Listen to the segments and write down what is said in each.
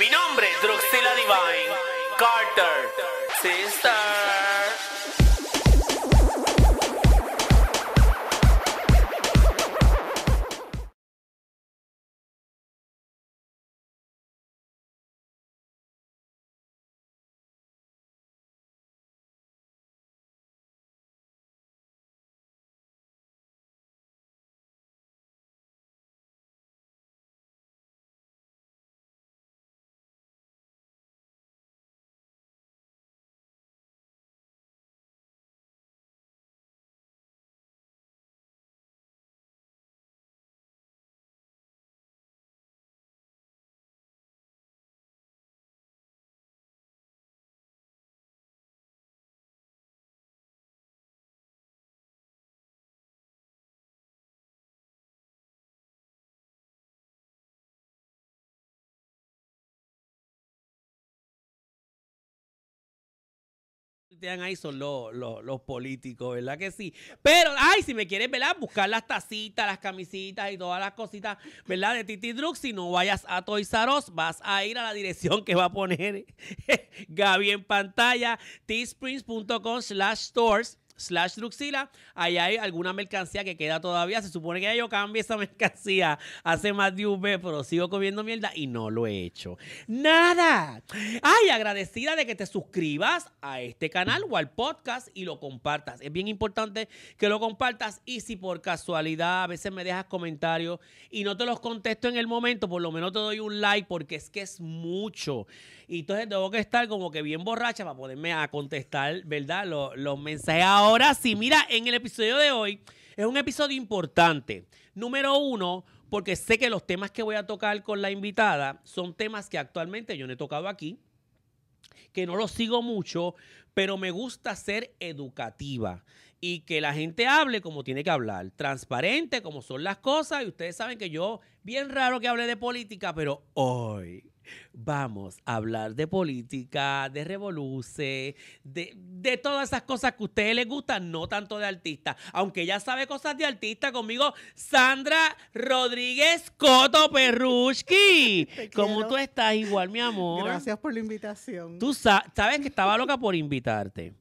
Mi nombre es Droxilla Divine. Carter. Sister. ahí son los, los, los, políticos, ¿verdad que sí? Pero, ay, si me quieres, ¿verdad? Buscar las tacitas, las camisitas y todas las cositas, ¿verdad? De Titi Drux, si no vayas a Toys vas a ir a la dirección que va a poner Gaby en pantalla, tsprings.com slash stores slash Druxila. Ahí hay alguna mercancía que queda todavía. Se supone que yo cambie esa mercancía hace más de un mes, pero sigo comiendo mierda y no lo he hecho. ¡Nada! ¡Ay, agradecida de que te suscribas a este canal o al podcast y lo compartas! Es bien importante que lo compartas y si por casualidad a veces me dejas comentarios y no te los contesto en el momento, por lo menos te doy un like porque es que es mucho. Y entonces tengo que estar como que bien borracha para poderme a contestar, ¿verdad? Los, los mensajes Ahora sí, mira, en el episodio de hoy es un episodio importante. Número uno, porque sé que los temas que voy a tocar con la invitada son temas que actualmente yo no he tocado aquí, que no los sigo mucho, pero me gusta ser educativa y que la gente hable como tiene que hablar, transparente como son las cosas. Y ustedes saben que yo, bien raro que hable de política, pero hoy Vamos a hablar de política, de revoluce, de, todas esas cosas que a ustedes les gustan, no tanto de artista. Aunque ya sabe cosas de artista conmigo, Sandra Rodríguez Coto Perrushki. ¿Cómo tú estás? Igual, mi amor. Gracias por la invitación. Tú sabes que estaba loca por invitarte,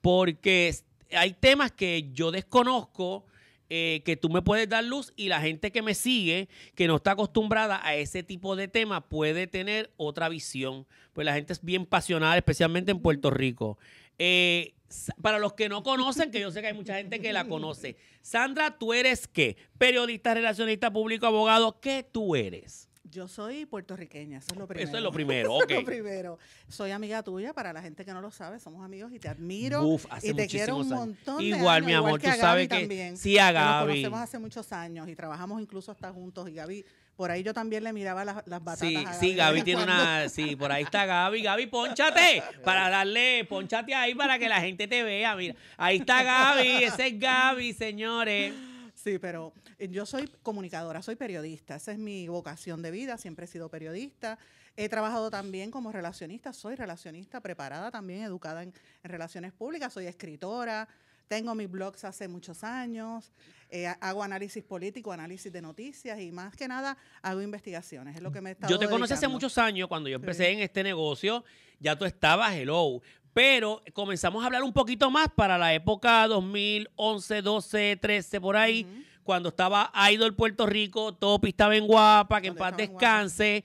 porque hay temas que yo desconozco eh, que tú me puedes dar luz y la gente que me sigue, que no está acostumbrada a ese tipo de tema, puede tener otra visión. Pues la gente es bien pasionada, especialmente en Puerto Rico. Eh, para los que no conocen, que yo sé que hay mucha gente que la conoce, Sandra, ¿tú eres qué? Periodista, relacionista público, abogado, ¿qué tú eres? Yo soy puertorriqueña, eso es lo primero. Eso es lo primero, ok. lo primero. Soy amiga tuya, para la gente que no lo sabe, somos amigos y te admiro. Uf, hace y te quiero un montón. igual, mi amor, tú sabes que. sí, a Gaby. nos conocemos hace muchos años y trabajamos incluso hasta juntos. Y Gaby, por ahí yo también le miraba las, las Sí, Gaby sí, Gaby tiene una. Sí, por ahí está Gaby. Gaby, ponchate. Para darle, ponchate ahí para que la gente te vea. Mira, ahí está Gaby. Ese es Gaby, señores. Sí, pero eh, yo soy comunicadora, soy periodista, esa es mi vocación de vida, siempre he sido periodista, he trabajado también como relacionista, soy relacionista preparada también, educada en, relaciones públicas, soy escritora, tengo mis blogs hace muchos años, eh, hago análisis político, análisis de noticias y más que nada hago investigaciones. Es lo que me he Yo te conocí hace muchos años cuando yo empecé en este negocio, ya tú estabas hello, pero comenzamos a hablar un poquito más para la época 2011, 12, 13, por ahí, cuando estaba Idol Puerto Rico, Topi estaba en Guapa, que en paz descanse.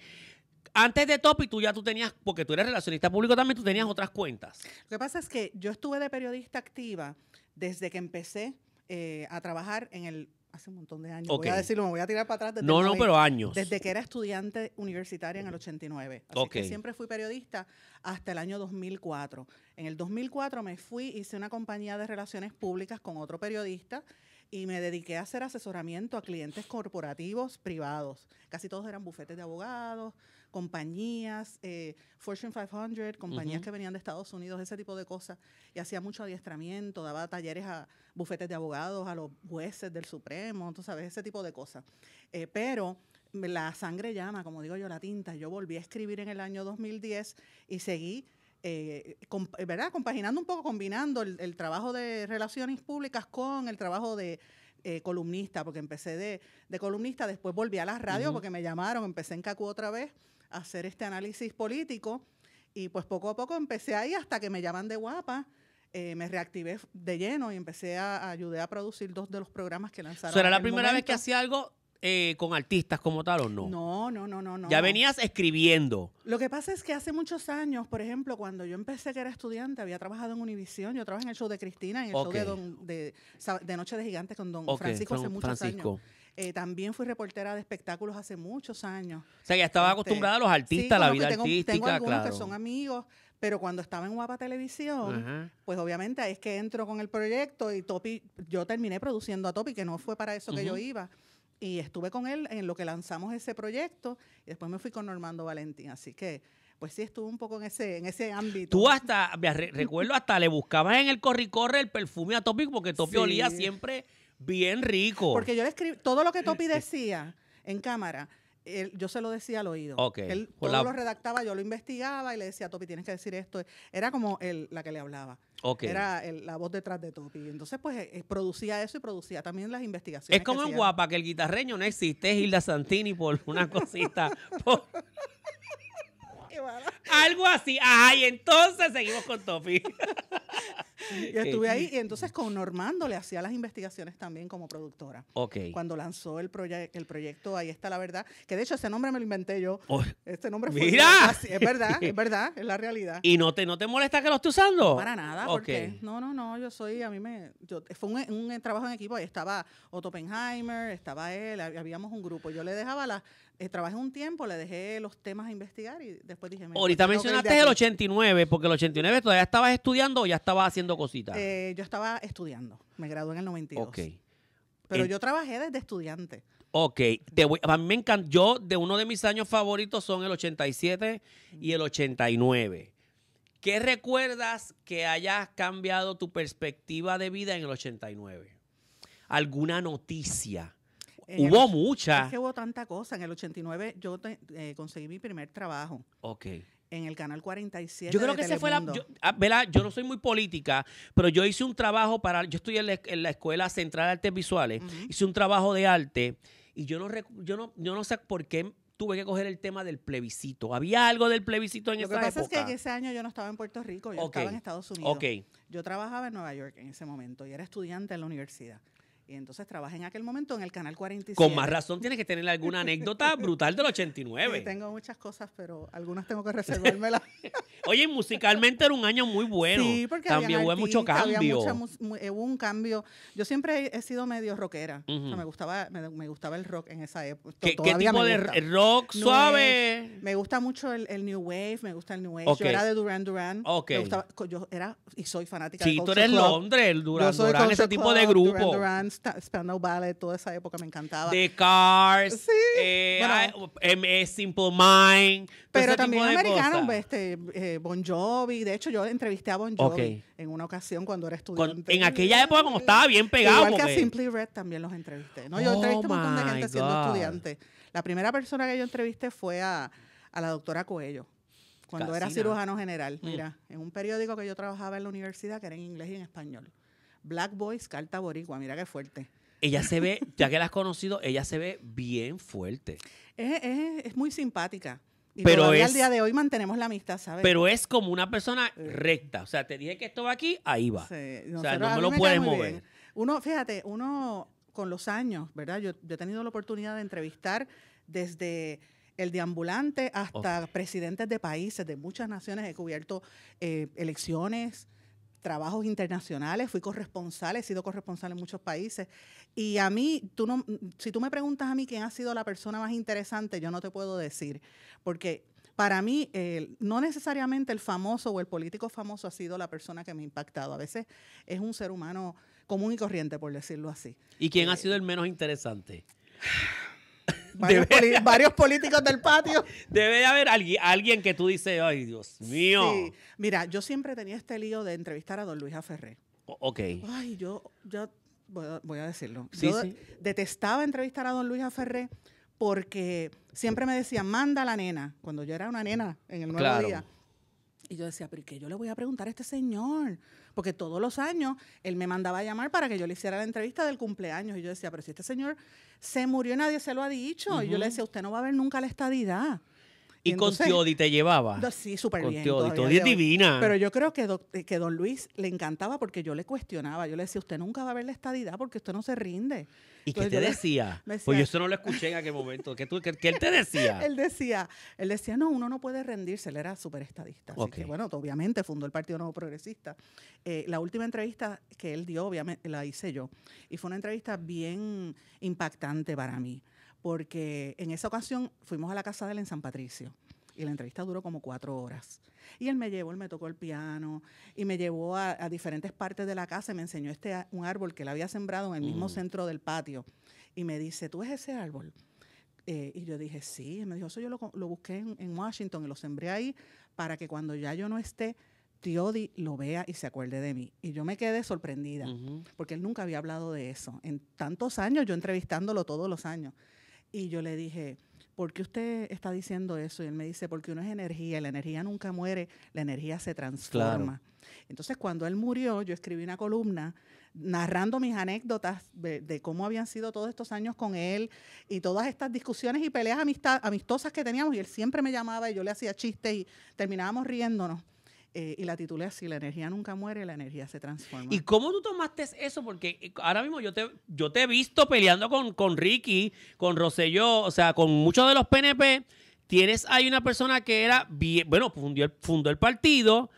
Antes de Topi, tú ya tú tenías, porque tú eres relacionista público también, tú tenías otras cuentas. Lo que pasa es que yo estuve de periodista activa desde que empecé eh, a trabajar en el hace un montón de años. Voy a decirlo, me voy a tirar para atrás. no, no, pero años. Desde que era estudiante universitaria en el 89. Así que siempre fui periodista hasta el año 2004. En el 2004 me fui, hice una compañía de relaciones públicas con otro periodista y me dediqué a hacer asesoramiento a clientes corporativos privados. Casi todos eran bufetes de abogados, compañías, eh, Fortune 500, compañías que venían de Estados Unidos, ese tipo de cosas. Y hacía mucho adiestramiento, daba talleres a bufetes de abogados, a los jueces del Supremo, tú sabes, ese tipo de cosas. Eh, pero la sangre llama, como digo yo, la tinta. Yo volví a escribir en el año 2010 y seguí eh, ¿verdad? compaginando un poco, combinando el, trabajo de relaciones públicas con el trabajo de columnista, porque empecé de, columnista, después volví a las radios porque me llamaron, empecé en CACU otra vez hacer este análisis político y pues poco a poco empecé ahí hasta que me llaman de guapa. Eh, me reactivé de lleno y empecé a, ayudar a producir dos de los programas que lanzaron. ¿Será la primera vez que hacía algo eh, con artistas como tal o no? No, no, no, no, no. Ya venías escribiendo. Lo que pasa es que hace muchos años, por ejemplo, cuando yo empecé que era estudiante, había trabajado en Univisión, yo trabajé en el show de Cristina, en el show de, de, Noche de Gigantes con Don Francisco hace muchos Francisco. años. Eh, también fui reportera de espectáculos hace muchos años. O sea, ya estaba este, acostumbrada a los artistas, a la vida tengo, tengo algunos que son amigos, pero cuando estaba en Guapa Televisión, pues obviamente es que entro con el proyecto y Topi, yo terminé produciendo a Topi, que no fue para eso que yo iba. Y estuve con él en lo que lanzamos ese proyecto y después me fui con Normando Valentín. Así que pues sí estuve un poco en ese, en ese ámbito. Tú hasta, me recuerdo, hasta le buscabas en el corricorre el perfume a Topi, porque Topi olía siempre bien rico. Porque yo le escribí todo lo que Topi eh, eh. decía en cámara. yo se lo decía al oído. Él pues todo lo redactaba, yo lo investigaba y le decía, Topi, tienes que decir esto. Era como la que le hablaba. Era la voz detrás de Topi. Entonces, pues, eh, producía eso y producía también las investigaciones. Es como en Guapa, que el guitarreño no existe, es Hilda Santini por una cosita. Algo así. Ay, entonces seguimos con Topi. y estuve ahí y entonces con Normando le hacía las investigaciones también como productora. Ok. Cuando lanzó el, el proyecto Ahí está la verdad, que de hecho ese nombre me lo inventé yo. este nombre fue... ¡Mira! es verdad, es verdad, es la realidad. ¿Y no te, no te molesta que lo esté usando? para nada, porque no, no, no, yo soy, a mí me... fue un, eh, trabajo en equipo, ahí estaba Otto Penheimer, estaba él, habíamos un grupo. Yo le dejaba las... Eh, trabajé un tiempo, le dejé los temas a investigar y después dije... Ahorita mencionaste el 89, porque el 89 todavía estabas estudiando ya estaba haciendo cositas? Eh, yo estaba estudiando. Me gradué en el 92. Ok. Pero yo trabajé desde estudiante. Ok, a mí me encanta. Yo, de uno de mis años favoritos son el 87 y el 89. ¿Qué recuerdas que hayas cambiado tu perspectiva de vida en el 89? ¿Alguna noticia? Eh, hubo mucha. Es que hubo tanta cosa. En el 89 yo eh, conseguí mi primer trabajo. Ok en el canal 47. Yo creo que esa fue la. Yo, ah, yo no soy muy política, pero yo hice un trabajo para. Yo estoy en la, Escuela Central de Artes Visuales. Hice un trabajo de arte y yo no, yo no, sé por qué tuve que coger el tema del plebiscito. Había algo del plebiscito en esa época. Lo que es que ese año yo no estaba en Puerto Rico, yo estaba en Estados Unidos. Yo trabajaba en Nueva York en ese momento y era estudiante en la universidad. Y entonces trabajé en aquel momento en el Canal 47. Con más razón tienes que tener alguna anécdota brutal del 89. Sí, tengo muchas cosas, pero algunas tengo que reservármelas. Oye, musicalmente era un año muy bueno. Sí, porque También hubo mucho cambio. Eh, hubo un cambio. Yo siempre he, sido medio rockera. o sea, me, gustaba, me, gustaba el rock en esa época. ¿Qué, tipo de rock suave? me gusta mucho el, New Wave, me gusta el New Wave. Yo era de Duran Duran. yo era y soy fanática de Sí, tú eres Londres, el Duran Duran, ese tipo de grupo. Duran, Spandau Ballet, toda esa época me encantaba. The Cars, sí, eh, eh Simple Mind. Pero también americano, pues, este, eh, Bon Jovi. De hecho, yo entrevisté a Bon Jovi en una ocasión cuando era estudiante. en aquella época, como estaba bien pegado. Igual que a Simply Red también los entrevisté. ¿no? Yo oh entrevisté a un montón de gente siendo estudiante. La primera persona que yo entrevisté fue a, la doctora cuello cuando era cirujano general, mm. mira, en un periódico que yo trabajaba en la universidad que era en inglés y en español. Black Boys, Carta Boricua, mira qué fuerte. Ella se ve, ya que la has conocido, ella se ve bien fuerte. Es, es, es muy simpática. Y pero todavía al día de hoy mantenemos la amistad, ¿sabes? Pero es como una persona recta. O sea, te dije que esto va aquí, ahí va. o sea, no me lo puedes mover. Uno, fíjate, uno con los años, ¿verdad? Yo, he tenido la oportunidad de entrevistar desde el deambulante hasta presidentes de países, de muchas naciones. He cubierto eh, elecciones, trabajos internacionales, fui corresponsal, he sido corresponsal en muchos países. Y a mí, tú no, si tú me preguntas a mí quién ha sido la persona más interesante, yo no te puedo decir, porque para mí eh, no necesariamente el famoso o el político famoso ha sido la persona que me ha impactado, a veces es un ser humano común y corriente, por decirlo así. ¿Y quién ha eh, sido el menos interesante? Varios, varios, políticos del patio. Debe haber alguien, que tú dices, ay, Dios mío. Mira, yo siempre tenía este lío de entrevistar a don Luis Aferré. ok. Ay, yo, yo voy a, decirlo. Sí, yo detestaba entrevistar a don Luis Aferré porque siempre me decía manda la nena, cuando yo era una nena en el nuevo día. Y yo decía, pero ¿qué yo le voy a preguntar a este señor? Porque todos los años él me mandaba a llamar para que yo le hiciera la entrevista del cumpleaños. Y yo decía, pero si este señor se murió y nadie se lo ha dicho. Y yo le decía, usted no va a ver nunca la estadidad. Y, con te llevaba. Sí, súper bien. Tiodi, es divina. Pero yo creo que, que don Luis le encantaba porque yo le cuestionaba. Yo le decía, usted nunca va a ver la estadidad porque usted no se rinde. ¿Y qué te decía? Pues yo eso no lo escuché en aquel momento. ¿Qué, tú, qué, él te decía? él decía, él decía, no, uno no puede rendirse. Él era súper estadista. Así que, bueno, obviamente fundó el Partido Nuevo Progresista. Eh, la última entrevista que él dio, obviamente, la hice yo. Y fue una entrevista bien impactante para mí porque en esa ocasión fuimos a la casa de él en San Patricio y la entrevista duró como cuatro horas. Y él me llevó, él me tocó el piano y me llevó a, diferentes partes de la casa y me enseñó este, un árbol que él había sembrado en el mismo mm. centro del patio. Y me dice, ¿tú es ese árbol? Eh, y yo dije, sí. Y me dijo, eso yo lo, lo busqué en, Washington y lo sembré ahí para que cuando ya yo no esté, Tiodi lo vea y se acuerde de mí. Y yo me quedé sorprendida, porque él nunca había hablado de eso. En tantos años, yo entrevistándolo todos los años. Y yo le dije, ¿por qué usted está diciendo eso? Y él me dice, porque uno es energía, la energía nunca muere, la energía se transforma. Entonces, cuando él murió, yo escribí una columna narrando mis anécdotas de, cómo habían sido todos estos años con él y todas estas discusiones y peleas amistosas que teníamos. Y él siempre me llamaba y yo le hacía chistes y terminábamos riéndonos. Eh, y la titulé así, la energía nunca muere, la energía se transforma. ¿Y cómo tú tomaste eso? Porque eh, ahora mismo yo te, yo te he visto peleando con, con Ricky, con Rosselló, o sea, con muchos de los PNP. Tienes ahí una persona que era, bueno, fundió fundó el partido,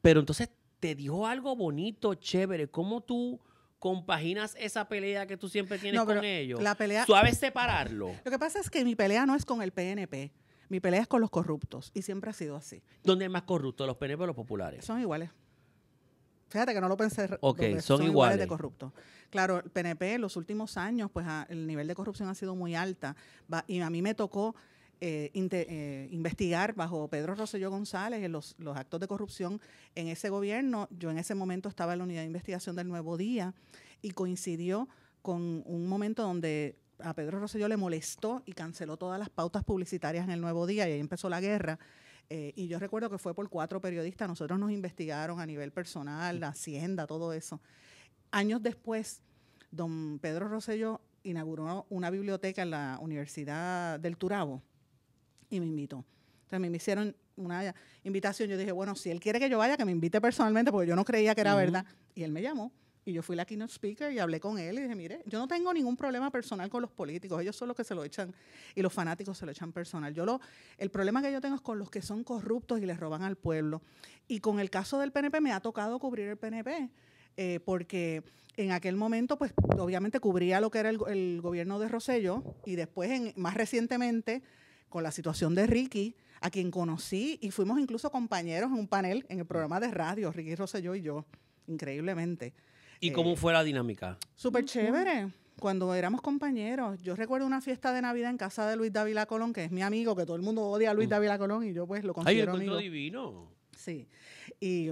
pero entonces te dijo algo bonito, chévere. ¿Cómo tú compaginas esa pelea que tú siempre tienes con ellos? La ¿Sabes separarlo? Lo que pasa es que mi pelea no es con el PNP. Mi pelea es con los corruptos y siempre ha sido así. ¿Dónde es más corrupto, los PNP o los populares? Son iguales. Fíjate que no lo pensé. Ok, son, iguales. de corruptos. Claro, el PNP en los últimos años, pues ah, el nivel de corrupción ha sido muy alta. y a mí me tocó eh, eh, investigar bajo Pedro Rosselló González los actos de corrupción en ese gobierno. Yo en ese momento estaba en la unidad de investigación del Nuevo Día y coincidió con un momento donde a Pedro Rosselló le molestó y canceló todas las pautas publicitarias en el Nuevo Día y ahí empezó la guerra. Eh, y yo recuerdo que fue por cuatro periodistas, nosotros nos investigaron a nivel personal, la Hacienda, todo eso. Años después, don Pedro Rosselló inauguró una biblioteca en la Universidad del Turabo y me invitó. Entonces me hicieron una invitación, yo dije, bueno, si él quiere que yo vaya, que me invite personalmente, porque yo no creía que era verdad. Y él me llamó y yo fui la keynote speaker y hablé con él y dije, mire, yo no tengo ningún problema personal con los políticos, ellos son los que se lo echan y los fanáticos se lo echan personal. Yo lo, el problema que yo tengo es con los que son corruptos y les roban al pueblo. Y con el caso del PNP me ha tocado cubrir el PNP. Eh, porque en aquel momento, pues obviamente cubría lo que era el, gobierno de Rosello y después, más recientemente, con la situación de Ricky, a quien conocí y fuimos incluso compañeros en un panel en el programa de radio, Ricky Rosello y yo, increíblemente. ¿Y cómo eh, fue la dinámica? Súper chévere cuando éramos compañeros, yo recuerdo una fiesta de Navidad en casa de Luis Dávila Colón, que es mi amigo, que todo el mundo odia a Luis mm. Dávila Colón y yo pues lo considero Ay, el amigo. divino. Sí. Y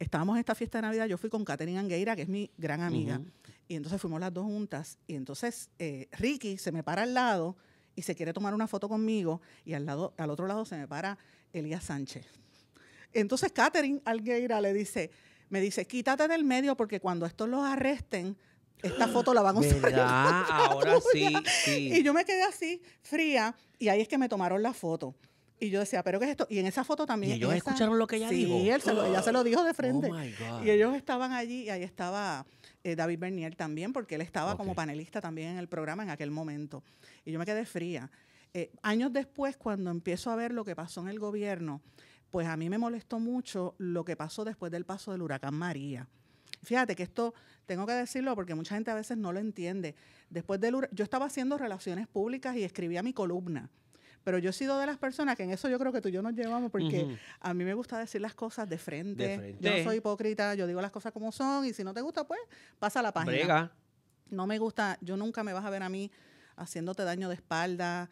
estábamos en esta fiesta de Navidad, yo fui con Katherine Angueira, que es mi gran amiga. Y entonces fuimos las dos juntas y entonces eh, Ricky se me para al lado y se quiere tomar una foto conmigo y al lado al otro lado se me para Elías Sánchez. Entonces Katherine Angueira le dice, me dice, quítate del medio porque cuando estos los arresten, esta foto la van a usar. Y yo me quedé así, fría, y ahí es que me tomaron la foto. Y yo decía, ¿pero qué es esto? Y en esa foto también. ¿Y ellos escucharon lo que ella dijo? Sí, él se lo, ella se lo dijo de oh frente. Y ellos estaban allí, y ahí estaba eh, David Bernier también, porque él estaba como panelista también en el programa en aquel momento. Y yo me quedé fría. Eh, años después, cuando empiezo a ver lo que pasó en el gobierno, pues a mí me molestó mucho lo que pasó después del paso del huracán María. Fíjate que esto tengo que decirlo porque mucha gente a veces no lo entiende. Después del yo estaba haciendo relaciones públicas y escribía mi columna. Pero yo he sido de las personas que en eso yo creo que tú y yo nos llevamos porque a mí me gusta decir las cosas de frente. Yo no soy hipócrita, yo digo las cosas como son y si no te gusta, pues pasa la página. No me gusta, yo nunca me vas a ver a mí haciéndote daño de espalda,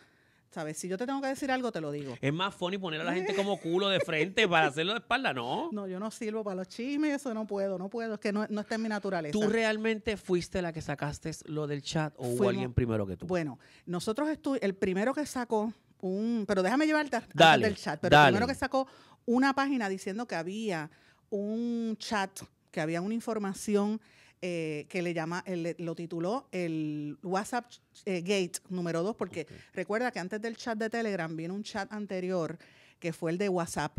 ¿Sabes? Si yo te tengo que decir algo, te lo digo. Es más funny poner a la gente como culo de frente para hacerlo de espalda, ¿no? No, yo no sirvo para los chismes, eso no puedo, no puedo, es que no, no está en mi naturaleza. ¿Tú realmente fuiste la que sacaste lo del chat o fue alguien primero que tú? Bueno, nosotros estuve, el primero que sacó un, pero déjame llevarte el del chat, pero el primero que sacó una página diciendo que había un chat, que había una información eh, que le llama, lo tituló el WhatsApp eh, Gate número 2, porque recuerda que antes del chat de Telegram vino un chat anterior que fue el de WhatsApp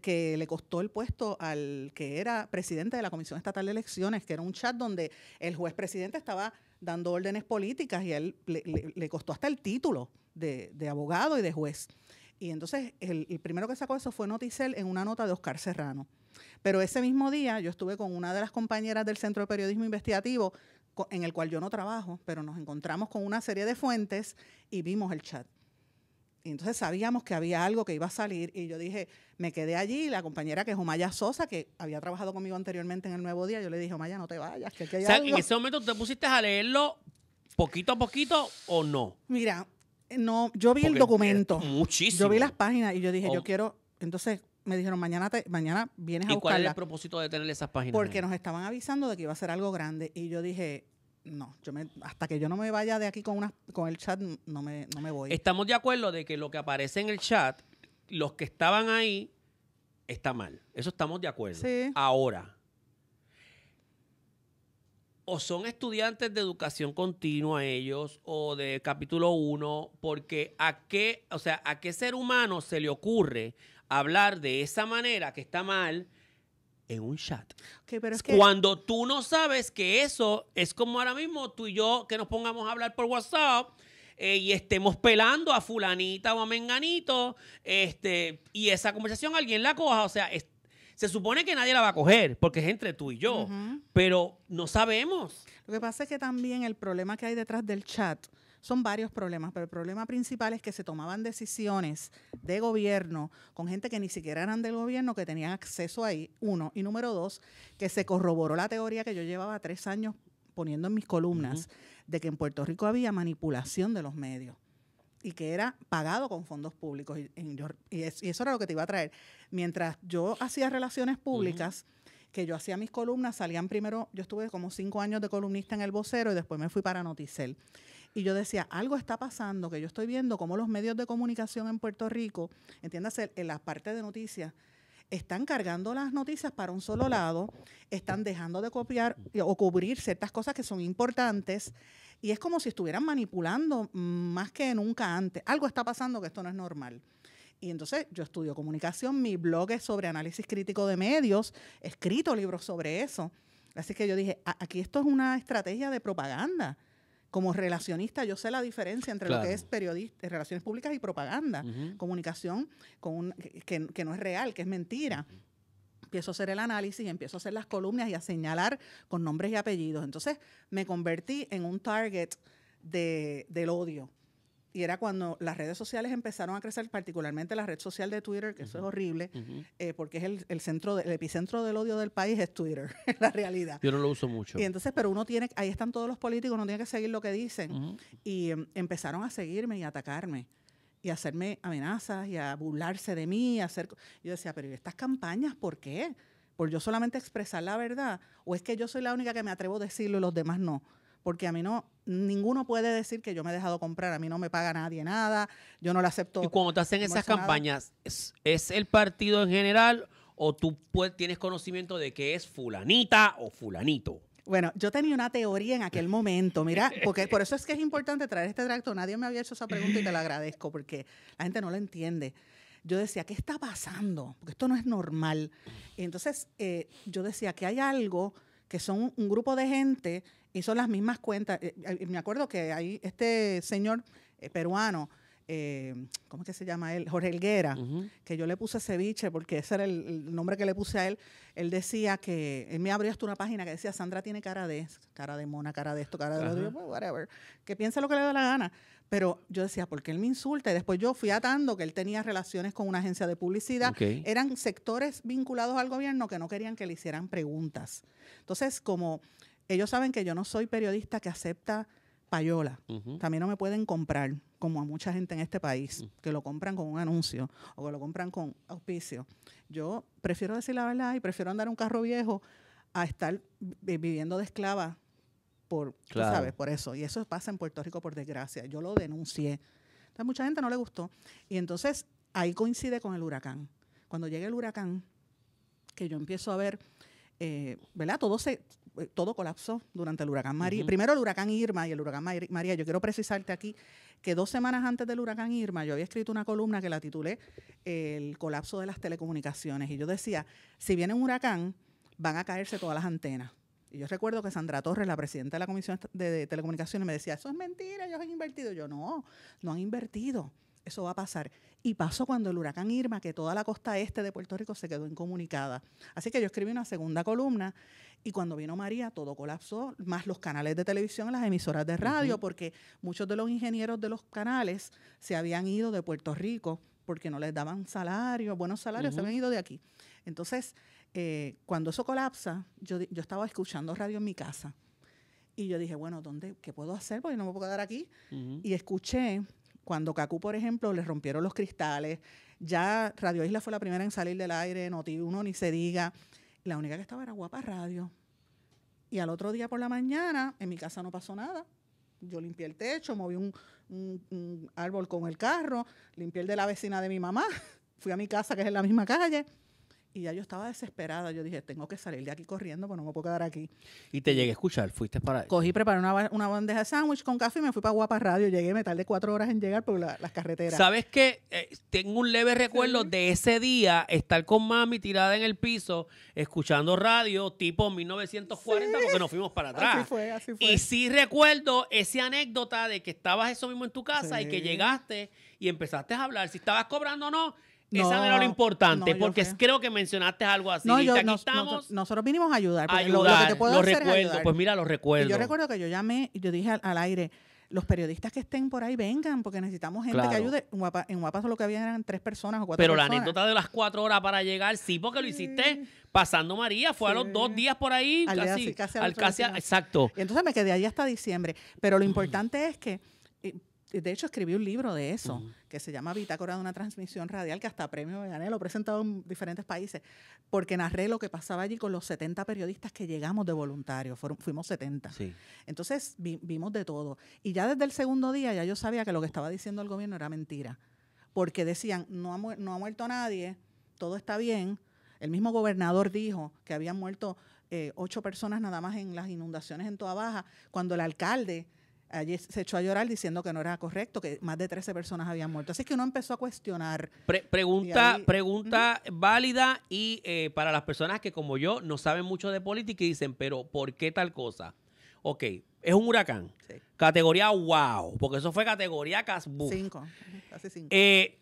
que le costó el puesto al que era presidente de la Comisión Estatal de Elecciones, que era un chat donde el juez presidente estaba dando órdenes políticas y él le, costó hasta el título de abogado y de juez. Y entonces el, primero que sacó eso fue Noticel en una nota de Oscar Serrano. Pero ese mismo día yo estuve con una de las compañeras del Centro de Periodismo Investigativo, en el cual yo no trabajo, pero nos encontramos con una serie de fuentes y vimos el chat. Y entonces sabíamos que había algo que iba a salir y yo dije, me quedé allí, la compañera que es Omaya Sosa, que había trabajado conmigo anteriormente en el Nuevo Día, yo le dije, Omaya, no te vayas. Que hay o sea, en ese momento tú te pusiste a leerlo poquito a poquito o no. Mira, no, yo vi el eh, documento. Muchísimo. Yo vi las páginas y yo dije, yo oh. quiero. Entonces me dijeron, mañana, mañana vienes a buscarla. ¿Y cuál es el propósito de tener esas páginas? Porque nos estaban avisando de que iba a ser algo grande. Y yo dije, no, yo me, hasta que yo no me vaya de aquí con, una, con el chat, no me, no me voy. Estamos de acuerdo de que lo que aparece en el chat, los que estaban ahí, está mal. Eso estamos de acuerdo. Ahora, o son estudiantes de educación continua ellos o de capítulo 1, porque a qué, o sea, a qué ser humano se le ocurre hablar de esa manera que está mal en un chat. Cuando tú no sabes que eso es como ahora mismo tú y yo que nos pongamos a hablar por WhatsApp eh, y estemos pelando a fulanita o a menganito, este, y esa conversación alguien la coja, o sea, se supone que nadie la va a coger porque es entre tú y yo, pero no sabemos. Lo que pasa es que también el problema que hay detrás del chat son varios problemas, pero el problema principal es que se tomaban decisiones de gobierno con gente que ni siquiera eran del gobierno, que tenían acceso ahí, uno. Y número dos, que se corroboró la teoría que yo llevaba tres años poniendo en mis columnas, de que en Puerto Rico había manipulación de los medios y que era pagado con fondos públicos. Y, eso era lo que te iba a traer. Mientras yo hacía relaciones públicas, que yo hacía mis columnas, salían primero, yo estuve como cinco años de columnista en el vocero y después me fui para Noticel. Y yo decía, algo está pasando, que yo estoy viendo cómo los medios de comunicación en Puerto Rico, entiéndase, en la parte de noticias, están cargando las noticias para un solo lado, están dejando de copiar o cubrir ciertas cosas que son importantes y es como si estuvieran manipulando mm, más que nunca antes. Algo está pasando que esto no es normal. Y entonces yo estudio comunicación, mi blog es sobre análisis crítico de medios, he escrito libros sobre eso. Así que yo dije, aquí esto es una estrategia de propaganda. Como relacionista yo sé la diferencia entre lo que es periodista, relaciones públicas y propaganda. Comunicación con que, no es real, que es mentira empiezo a hacer el análisis, empiezo a hacer las columnas y a señalar con nombres y apellidos. Entonces me convertí en un target del odio. Y era cuando las redes sociales empezaron a crecer, particularmente la red social de Twitter, que eso es horrible, eh, porque es el, centro, epicentro del odio del país es Twitter, la realidad. Yo no lo uso mucho. Y entonces, pero uno tiene, ahí están todos los políticos, uno tiene que seguir lo que dicen. Y em, empezaron a seguirme y a atacarme y hacerme amenazas y a burlarse de mí. hacer... Yo decía, pero estas campañas por qué? ¿Por yo solamente expresar la verdad? ¿O es que yo soy la única que me atrevo a decirlo y los demás no? Porque a mí no, ninguno puede decir que yo me he dejado comprar, a mí no me paga nadie nada, yo no lo acepto. Y cuando te hacen esas campañas, ¿es, ¿es el partido en general o tú tienes conocimiento de que es fulanita o fulanito? Bueno, yo tenía una teoría en aquel momento, mira, porque por eso es que es importante traer este tracto. Nadie me había hecho esa pregunta y te la agradezco porque la gente no lo entiende. Yo decía, ¿qué está pasando? Porque esto no es normal. Y entonces, eh, yo decía que hay algo que son un grupo de gente y son las mismas cuentas. Eh, eh, me acuerdo que hay este señor peruano eh, ¿cómo es que se llama él? Jorge Elguera, que yo le puse ceviche porque ese era el, nombre que le puse a él. Él decía que, él me abrió hasta una página que decía, Sandra tiene cara de, cara de mona, cara de esto, cara de lo otro, pues, whatever, que piensa lo que le da la gana. Pero yo decía, ¿por qué él me insulta? Y después yo fui atando que él tenía relaciones con una agencia de publicidad. Eran sectores vinculados al gobierno que no querían que le hicieran preguntas. Entonces, como ellos saben que yo no soy periodista que acepta payola. También no me pueden comprar, como a mucha gente en este país, mm. que lo compran con un anuncio o que lo compran con auspicio. Yo prefiero decir la verdad y prefiero andar un carro viejo a estar viviendo de esclava por, sabes, por eso. Y eso pasa en Puerto Rico, por desgracia. Yo lo denuncié. A mucha gente no le gustó. Y entonces ahí coincide con el huracán. Cuando llega el huracán, que yo empiezo a ver, eh, ¿verdad? Todo se, todo colapsó durante el huracán María. Primero el huracán Irma y el huracán María. Yo quiero precisarte aquí que dos semanas antes del huracán Irma yo había escrito una columna que la titulé eh, El colapso de las telecomunicaciones. Y yo decía, si viene un huracán, van a caerse todas las antenas. Y yo recuerdo que Sandra Torres, la presidenta de la Comisión de Telecomunicaciones, me decía, eso es mentira, ellos han invertido. Yo no, no han invertido. Eso va a pasar. Y pasó cuando el huracán Irma, que toda la costa este de Puerto Rico se quedó incomunicada. Así que yo escribí una segunda columna y cuando vino María todo colapsó, más los canales de televisión, las emisoras de radio, porque muchos de los ingenieros de los canales se habían ido de Puerto Rico porque no les daban salario, buenos salarios, se habían ido de aquí. Entonces, eh, cuando eso colapsa, yo, estaba escuchando radio en mi casa. Y yo dije, bueno, ¿dónde, ¿qué puedo hacer? Porque no me puedo quedar aquí. Y escuché cuando Kaku, por ejemplo, les rompieron los cristales, ya Radio Isla fue la primera en salir del aire, no uno ni se diga. La única que estaba era Guapa Radio. Y al otro día por la mañana, en mi casa no pasó nada. Yo limpié el techo, moví un árbol con el carro, limpié el de la vecina de mi mamá, fui a mi casa, que es en la misma calle, y ya yo estaba desesperada. Yo dije, tengo que salir de aquí corriendo, porque no me puedo quedar aquí. Y te llegué a escuchar, fuiste para... Cogí, preparé una, bandeja de sándwich con café y me fui para Guapa Radio. Llegué, me tardé cuatro horas en llegar por las carreteras. ¿Sabes qué? Eh, tengo un leve recuerdo de ese día, estar con mami tirada en el piso, escuchando radio tipo 1940, porque nos fuimos para atrás. Así fue, así fue. Y sí recuerdo esa anécdota de que estabas eso mismo en tu casa y que llegaste y empezaste a hablar. Si estabas cobrando o no eso Esa era lo importante, porque creo que mencionaste algo así. nosotros, vinimos a ayudar. Ayudar, lo, recuerdo, pues mira, lo recuerdo. yo recuerdo que yo llamé y yo dije al, aire, los periodistas que estén por ahí vengan, porque necesitamos gente que ayude. En Guapa, lo que había eran tres personas o cuatro Pero la anécdota de las cuatro horas para llegar, sí, porque lo hiciste pasando María, fue a los dos días por ahí, al casi, exacto. entonces me quedé ahí hasta diciembre. Pero lo importante es que eh, de hecho, escribí un libro de eso, que se llama Bitácora de una transmisión radial, que hasta premio me gané, lo he presentado en diferentes países, porque narré lo que pasaba allí con los 70 periodistas que llegamos de voluntarios, fuimos 70. Entonces, vimos de todo. Y ya desde el segundo día, ya yo sabía que lo que estaba diciendo el gobierno era mentira, porque decían, no ha, muerto nadie, todo está bien. El mismo gobernador dijo que habían muerto eh, ocho personas nada más en las inundaciones en Toa Baja, cuando el alcalde Allí se echó a llorar diciendo que no era correcto, que más de 13 personas habían muerto. Así que uno empezó a cuestionar. pregunta válida y eh, para las personas que como yo no saben mucho de política y dicen, pero ¿por qué tal cosa? Ok, es un huracán. Categoría wow, porque eso fue categoría casbú. Cinco, casi cinco. Eh,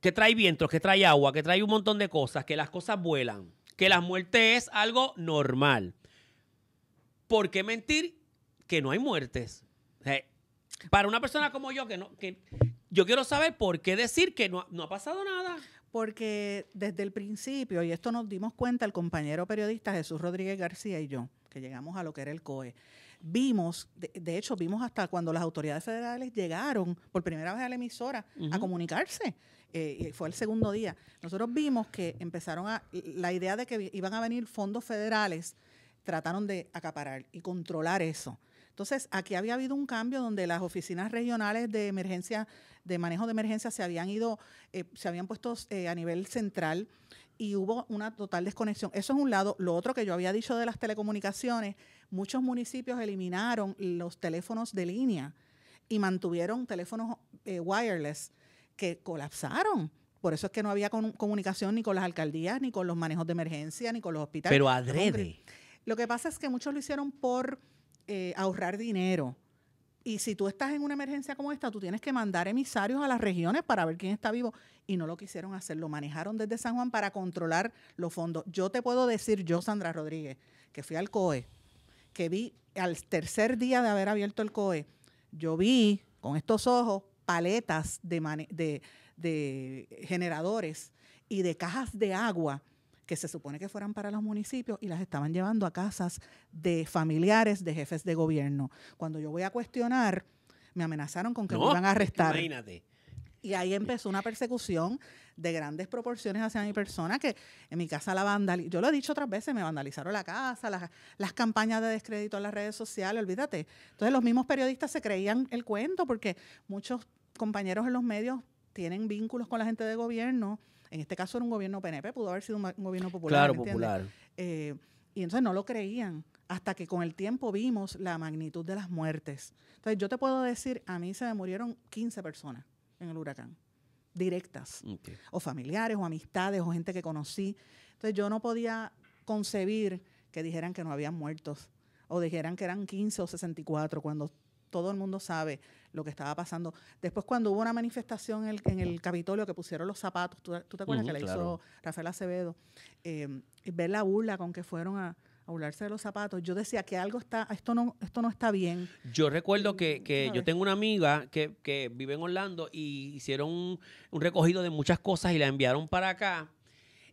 que trae vientos, que trae agua, que trae un montón de cosas, que las cosas vuelan, que la muerte es algo normal. ¿Por qué mentir que no hay muertes? Eh, para una persona como yo, que no, que yo quiero saber por qué decir que no, ha pasado nada. Porque desde el principio, y esto nos dimos cuenta el compañero periodista Jesús Rodríguez García y yo, que llegamos a lo que era el COE, vimos, de, hecho vimos hasta cuando las autoridades federales llegaron por primera vez a la emisora a comunicarse, eh, fue el segundo día, nosotros vimos que empezaron a, la idea de que iban a venir fondos federales, trataron de acaparar y controlar eso. Entonces, aquí había habido un cambio donde las oficinas regionales de emergencia, de manejo de emergencia, se habían ido, eh, se habían puesto eh, a nivel central y hubo una total desconexión. Eso es un lado. Lo otro que yo había dicho de las telecomunicaciones, muchos municipios eliminaron los teléfonos de línea y mantuvieron teléfonos eh, wireless que colapsaron. Por eso es que no había comunicación ni con las alcaldías, ni con los manejos de emergencia, ni con los hospitales. Pero adrede. Lo que pasa es que muchos lo hicieron por eh, ahorrar dinero. Y si tú estás en una emergencia como esta, tú tienes que mandar emisarios a las regiones para ver quién está vivo. Y no lo quisieron hacer, lo manejaron desde San Juan para controlar los fondos. Yo te puedo decir, yo, Sandra Rodríguez, que fui al COE, que vi al tercer día de haber abierto el COE, yo vi con estos ojos paletas de, de, de generadores y de cajas de agua que se supone que fueran para los municipios y las estaban llevando a casas de familiares de jefes de gobierno. Cuando yo voy a cuestionar, me amenazaron con que me iban a arrestar. Imagínate. Y ahí empezó una persecución de grandes proporciones hacia mi persona, que en mi casa la vandalizaron. Yo lo he dicho otras veces, me vandalizaron la casa, las, las, campañas de descrédito en las redes sociales, olvídate. Entonces los mismos periodistas se creían el cuento porque muchos compañeros en los medios tienen vínculos con la gente de gobierno en este caso era un gobierno PNP, pudo haber sido un, gobierno popular. Claro, popular. Eh, y entonces no lo creían hasta que con el tiempo vimos la magnitud de las muertes. Entonces yo te puedo decir, a mí se me murieron 15 personas en el huracán, directas, o familiares, o amistades, o gente que conocí. Entonces yo no podía concebir que dijeran que no habían muertos, o dijeran que eran 15 o 64, cuando todo el mundo sabe lo que estaba pasando. Después, cuando hubo una manifestación en el, Capitolio que pusieron los zapatos, ¿tú, te acuerdas que la hizo Rafael Acevedo? Em, ver la burla con que fueron a, burlarse de los zapatos. Yo decía que algo está, esto no, esto no está bien. Yo recuerdo que, yo tengo una amiga que, vive en Orlando y hicieron un, recogido de muchas cosas y la enviaron para acá.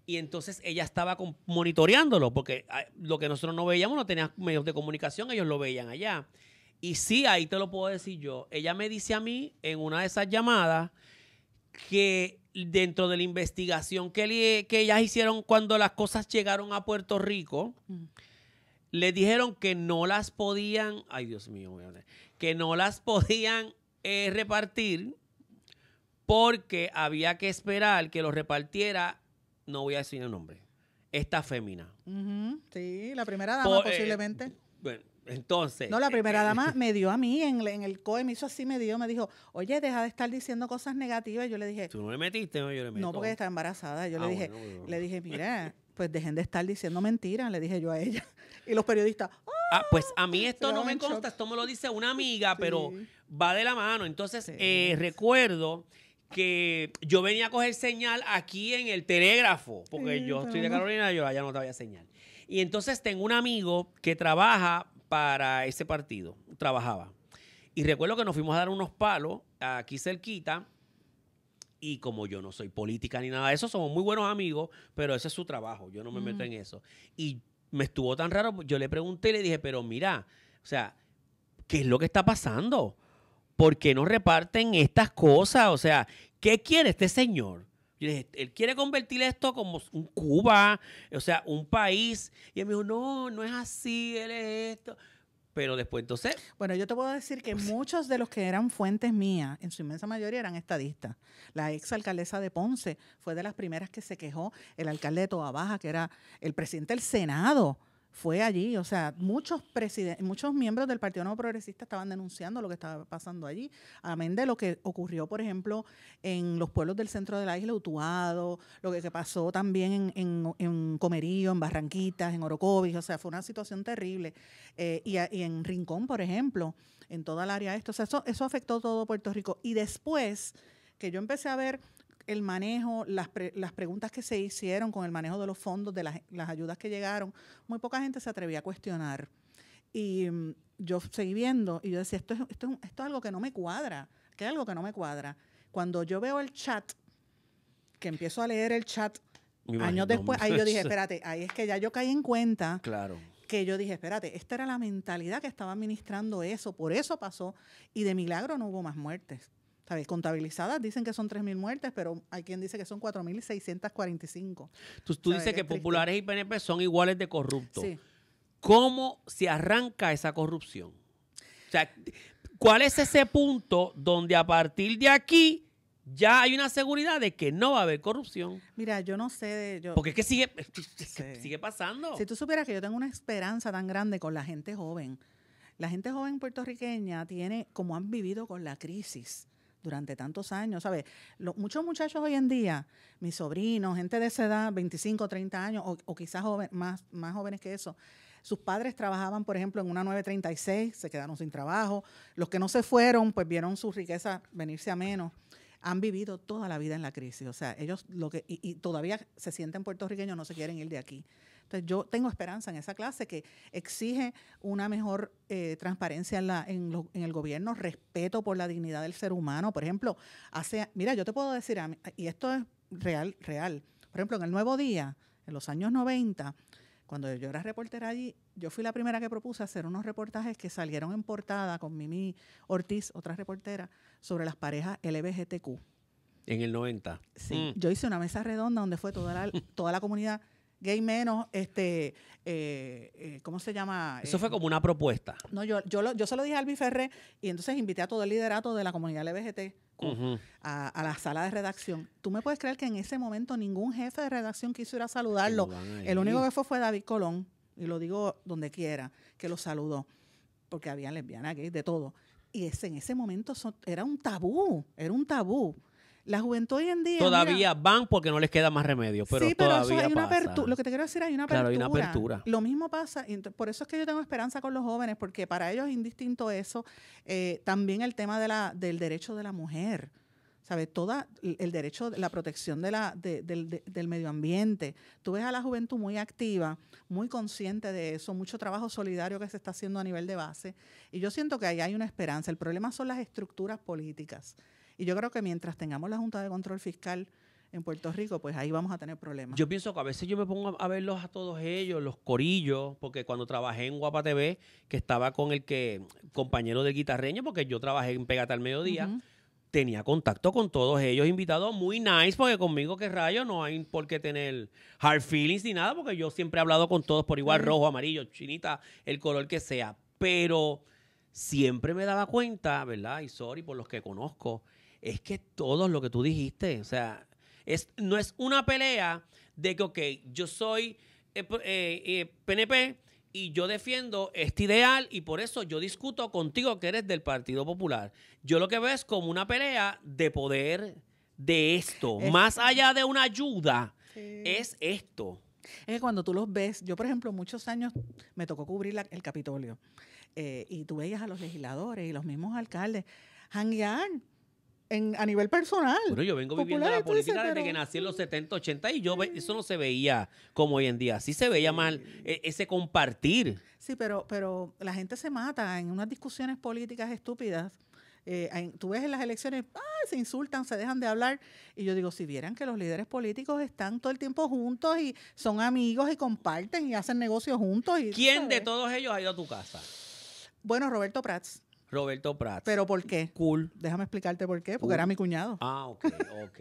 Y entonces ella estaba monitoreándolo, porque ah, lo que nosotros no veíamos no tenía medios de comunicación, ellos lo veían allá. Y sí, ahí te lo puedo decir yo. Ella me dice a mí en una de esas llamadas que dentro de la investigación que, que ellas hicieron cuando las cosas llegaron a Puerto Rico, mm. le dijeron que no las podían, ay Dios mío, que no las podían eh, repartir porque había que esperar que lo repartiera, no voy a decir el nombre, esta fémina. Sí, la primera dama eh, posiblemente. bueno, entonces. No, la primera eh, dama eh. me dio a mí en, el COE, me hizo así, me dio, me dijo, oye, deja de estar diciendo cosas negativas. Yo le dije. ¿Tú no le metiste? No, yo le metí. No, porque está embarazada. Yo ah, le dije, pues, le dije, mira, pues dejen de estar diciendo mentiras, le dije yo a ella. Y los periodistas. Ah, pues ah", a mí esto no me consta, esto me lo dice una amiga, pero va de la mano. Entonces, eh, recuerdo que yo venía a coger señal aquí en el telégrafo, porque yo estoy de Carolina, yo allá no te había señal. Y entonces tengo un amigo que trabaja para ese partido. Trabajaba. Y recuerdo que nos fuimos a dar unos palos aquí cerquita. Y como yo no soy política ni nada de eso, somos muy buenos amigos, pero ese es su trabajo. Yo no me meto en eso. Y me estuvo tan raro. Yo le pregunté le dije, pero mira, o sea, ¿qué es lo que está pasando? ¿Por qué no reparten estas cosas? O sea, ¿qué quiere este señor? él quiere convertir esto como un Cuba, o sea, un país. Y él me dijo, no, no es así, él es esto. Pero después entonces... Bueno, yo te puedo decir que muchos de los que eran fuentes mías, en su inmensa mayoría eran estadistas. La ex alcaldesa de Ponce fue de las primeras que se quejó, el alcalde de Toa Baja, que era el presidente del Senado, fue allí. O sea, muchos, muchos miembros del Partido No Progresista estaban denunciando lo que estaba pasando allí, amén de lo que ocurrió, por ejemplo, en los pueblos del centro de la isla, Utuado, lo que, pasó también en, Comerío, en Barranquitas, en Orocovis. O sea, fue una situación terrible. Eh, y, en Rincón, por ejemplo, en toda el área de esto. O sea, eso, eso afectó todo Puerto Rico. Y después que yo empecé a ver el manejo, las, preguntas que se hicieron con el manejo de los fondos, de las, ayudas que llegaron, muy poca gente se atrevía a cuestionar. Y mm, yo seguí viendo y yo decía, esto es, esto, es, algo que no me cuadra, que es algo que no me cuadra. Cuando yo veo el chat, que empiezo a leer el chat años después, ahí yo dije, espérate, ahí es que ya yo caí en cuenta. Claro. Que yo dije, espérate, esta era la mentalidad que estaba administrando eso, por eso pasó, y de milagro no hubo más muertes. ¿sabes? contabilizadas dicen que son 3.000 muertes, pero hay quien dice que son 4.645. Tú, tú dices que populares y PNP son iguales de corruptos. ¿Cómo se arranca esa corrupción? O sea, ¿cuál es ese punto donde a partir de aquí ya hay una seguridad de que no va a haber corrupción. Mira, yo no sé de... Yo, Porque es que sigue, sigue pasando. Si tú supieras que yo tengo una esperanza tan grande con la gente joven. La gente joven puertorriqueña tiene, como han vivido con la crisis, durante tantos años, ¿sabes? muchos muchachos hoy en día, mis sobrinos, gente de esa edad, 25, 30 años, o, quizás más, más jóvenes que eso, sus padres trabajaban, por ejemplo, en una 936, se quedaron sin trabajo. Los que no se fueron, pues vieron su riqueza venirse a menos. Han vivido toda la vida en la crisis. O sea, ellos lo que, y todavía se sienten puertorriqueños, no se quieren ir de aquí. Entonces, yo tengo esperanza en esa clase que exige una mejor eh, transparencia en, el gobierno, respeto por la dignidad del ser humano. Por ejemplo, hace, mira, yo te puedo decir, y esto es real, real. Por ejemplo, en el Nuevo Día, en los años 90, cuando yo era reportera allí, yo fui la primera que propuse hacer unos reportajes que salieron en portada con Mimi Ortiz, otra reportera, sobre las parejas LBGTQ. En el 90. Sí, mm. yo hice una mesa redonda donde fue toda la, toda la comunidad gay menos, este, eh, eh, ¿cómo se llama? Eso fue eh, como una propuesta. No, yo, yo, yo se lo dije a Albi Ferre y entonces invité a todo el liderato de la comunidad LGBT. a, la sala de redacción. Tú me puedes creer que en ese momento ningún jefe de redacción quiso ir a saludarlo. El único que fue fue David Colón, y lo digo donde quiera, que lo saludó, porque había lesbianas, gays, de todo. Y en ese momento era un tabú, era un tabú. La juventud hoy en día. Todavía van porque no les queda más remedio, pero, todavía Lo que te quiero decir, hay una apertura. hay una apertura. Lo mismo pasa, por eso es que yo tengo esperanza con los jóvenes, porque para ellos es indistinto eso. Eh, también el tema del derecho de la mujer. ¿sabes? Toda el derecho, la protección de la, del medio ambiente. Tú ves a la juventud muy activa, muy consciente de eso, mucho trabajo solidario que se está haciendo a nivel de base. Y yo siento que ahí hay una esperanza. El problema son las estructuras políticas. Y yo creo que mientras tengamos la Junta de Control Fiscal en Puerto Rico, pues ahí vamos a tener problemas. Yo pienso que a veces yo me pongo a verlos a todos ellos, los corillos, porque cuando trabajé en Guapa TV, que estaba con el que compañero del guitarreño, porque yo trabajé en Pegata al Mediodía, tenía contacto con todos ellos, invitados muy nice, porque conmigo, que rayo, no hay por qué tener hard feelings ni nada, porque yo siempre he hablado con todos por igual, rojo, amarillo, chinita, el color que sea. Pero siempre me daba cuenta, ¿verdad? Y sorry por los que conozco, es que todo lo que tú dijiste, o sea, es, no es una pelea de que, ok, yo soy PNP eh, eh, eh, y yo defiendo este ideal y por eso yo discuto contigo que eres del Partido Popular. Yo lo que veo es como una pelea de poder de esto, más allá de una ayuda, es esto. Es que cuando tú los ves, yo por ejemplo muchos años me tocó cubrir el Capitolio y tú veías a los legisladores y los mismos alcaldes hanguear a nivel personal. Bueno, yo vengo viviendo la política desde que nací en los 70, 80 y yo eso no se veía como hoy en día. Sí se veía mal e, ese compartir. Sí, pero, pero la gente se mata en unas discusiones políticas estúpidas. Eh, tú ves en las elecciones, ah, se insultan, se dejan de hablar. Y yo digo, si vieran que los líderes políticos están todo el tiempo juntos y son amigos y comparten y hacen negocios juntos. Y, ¿Quién de todos ellos ha ido a tu casa? Bueno, Roberto Prats. Roberto Prats. ¿Pero por qué? Cool. Déjame explicarte por qué, porque era mi cuñado. Ah, ok, ok.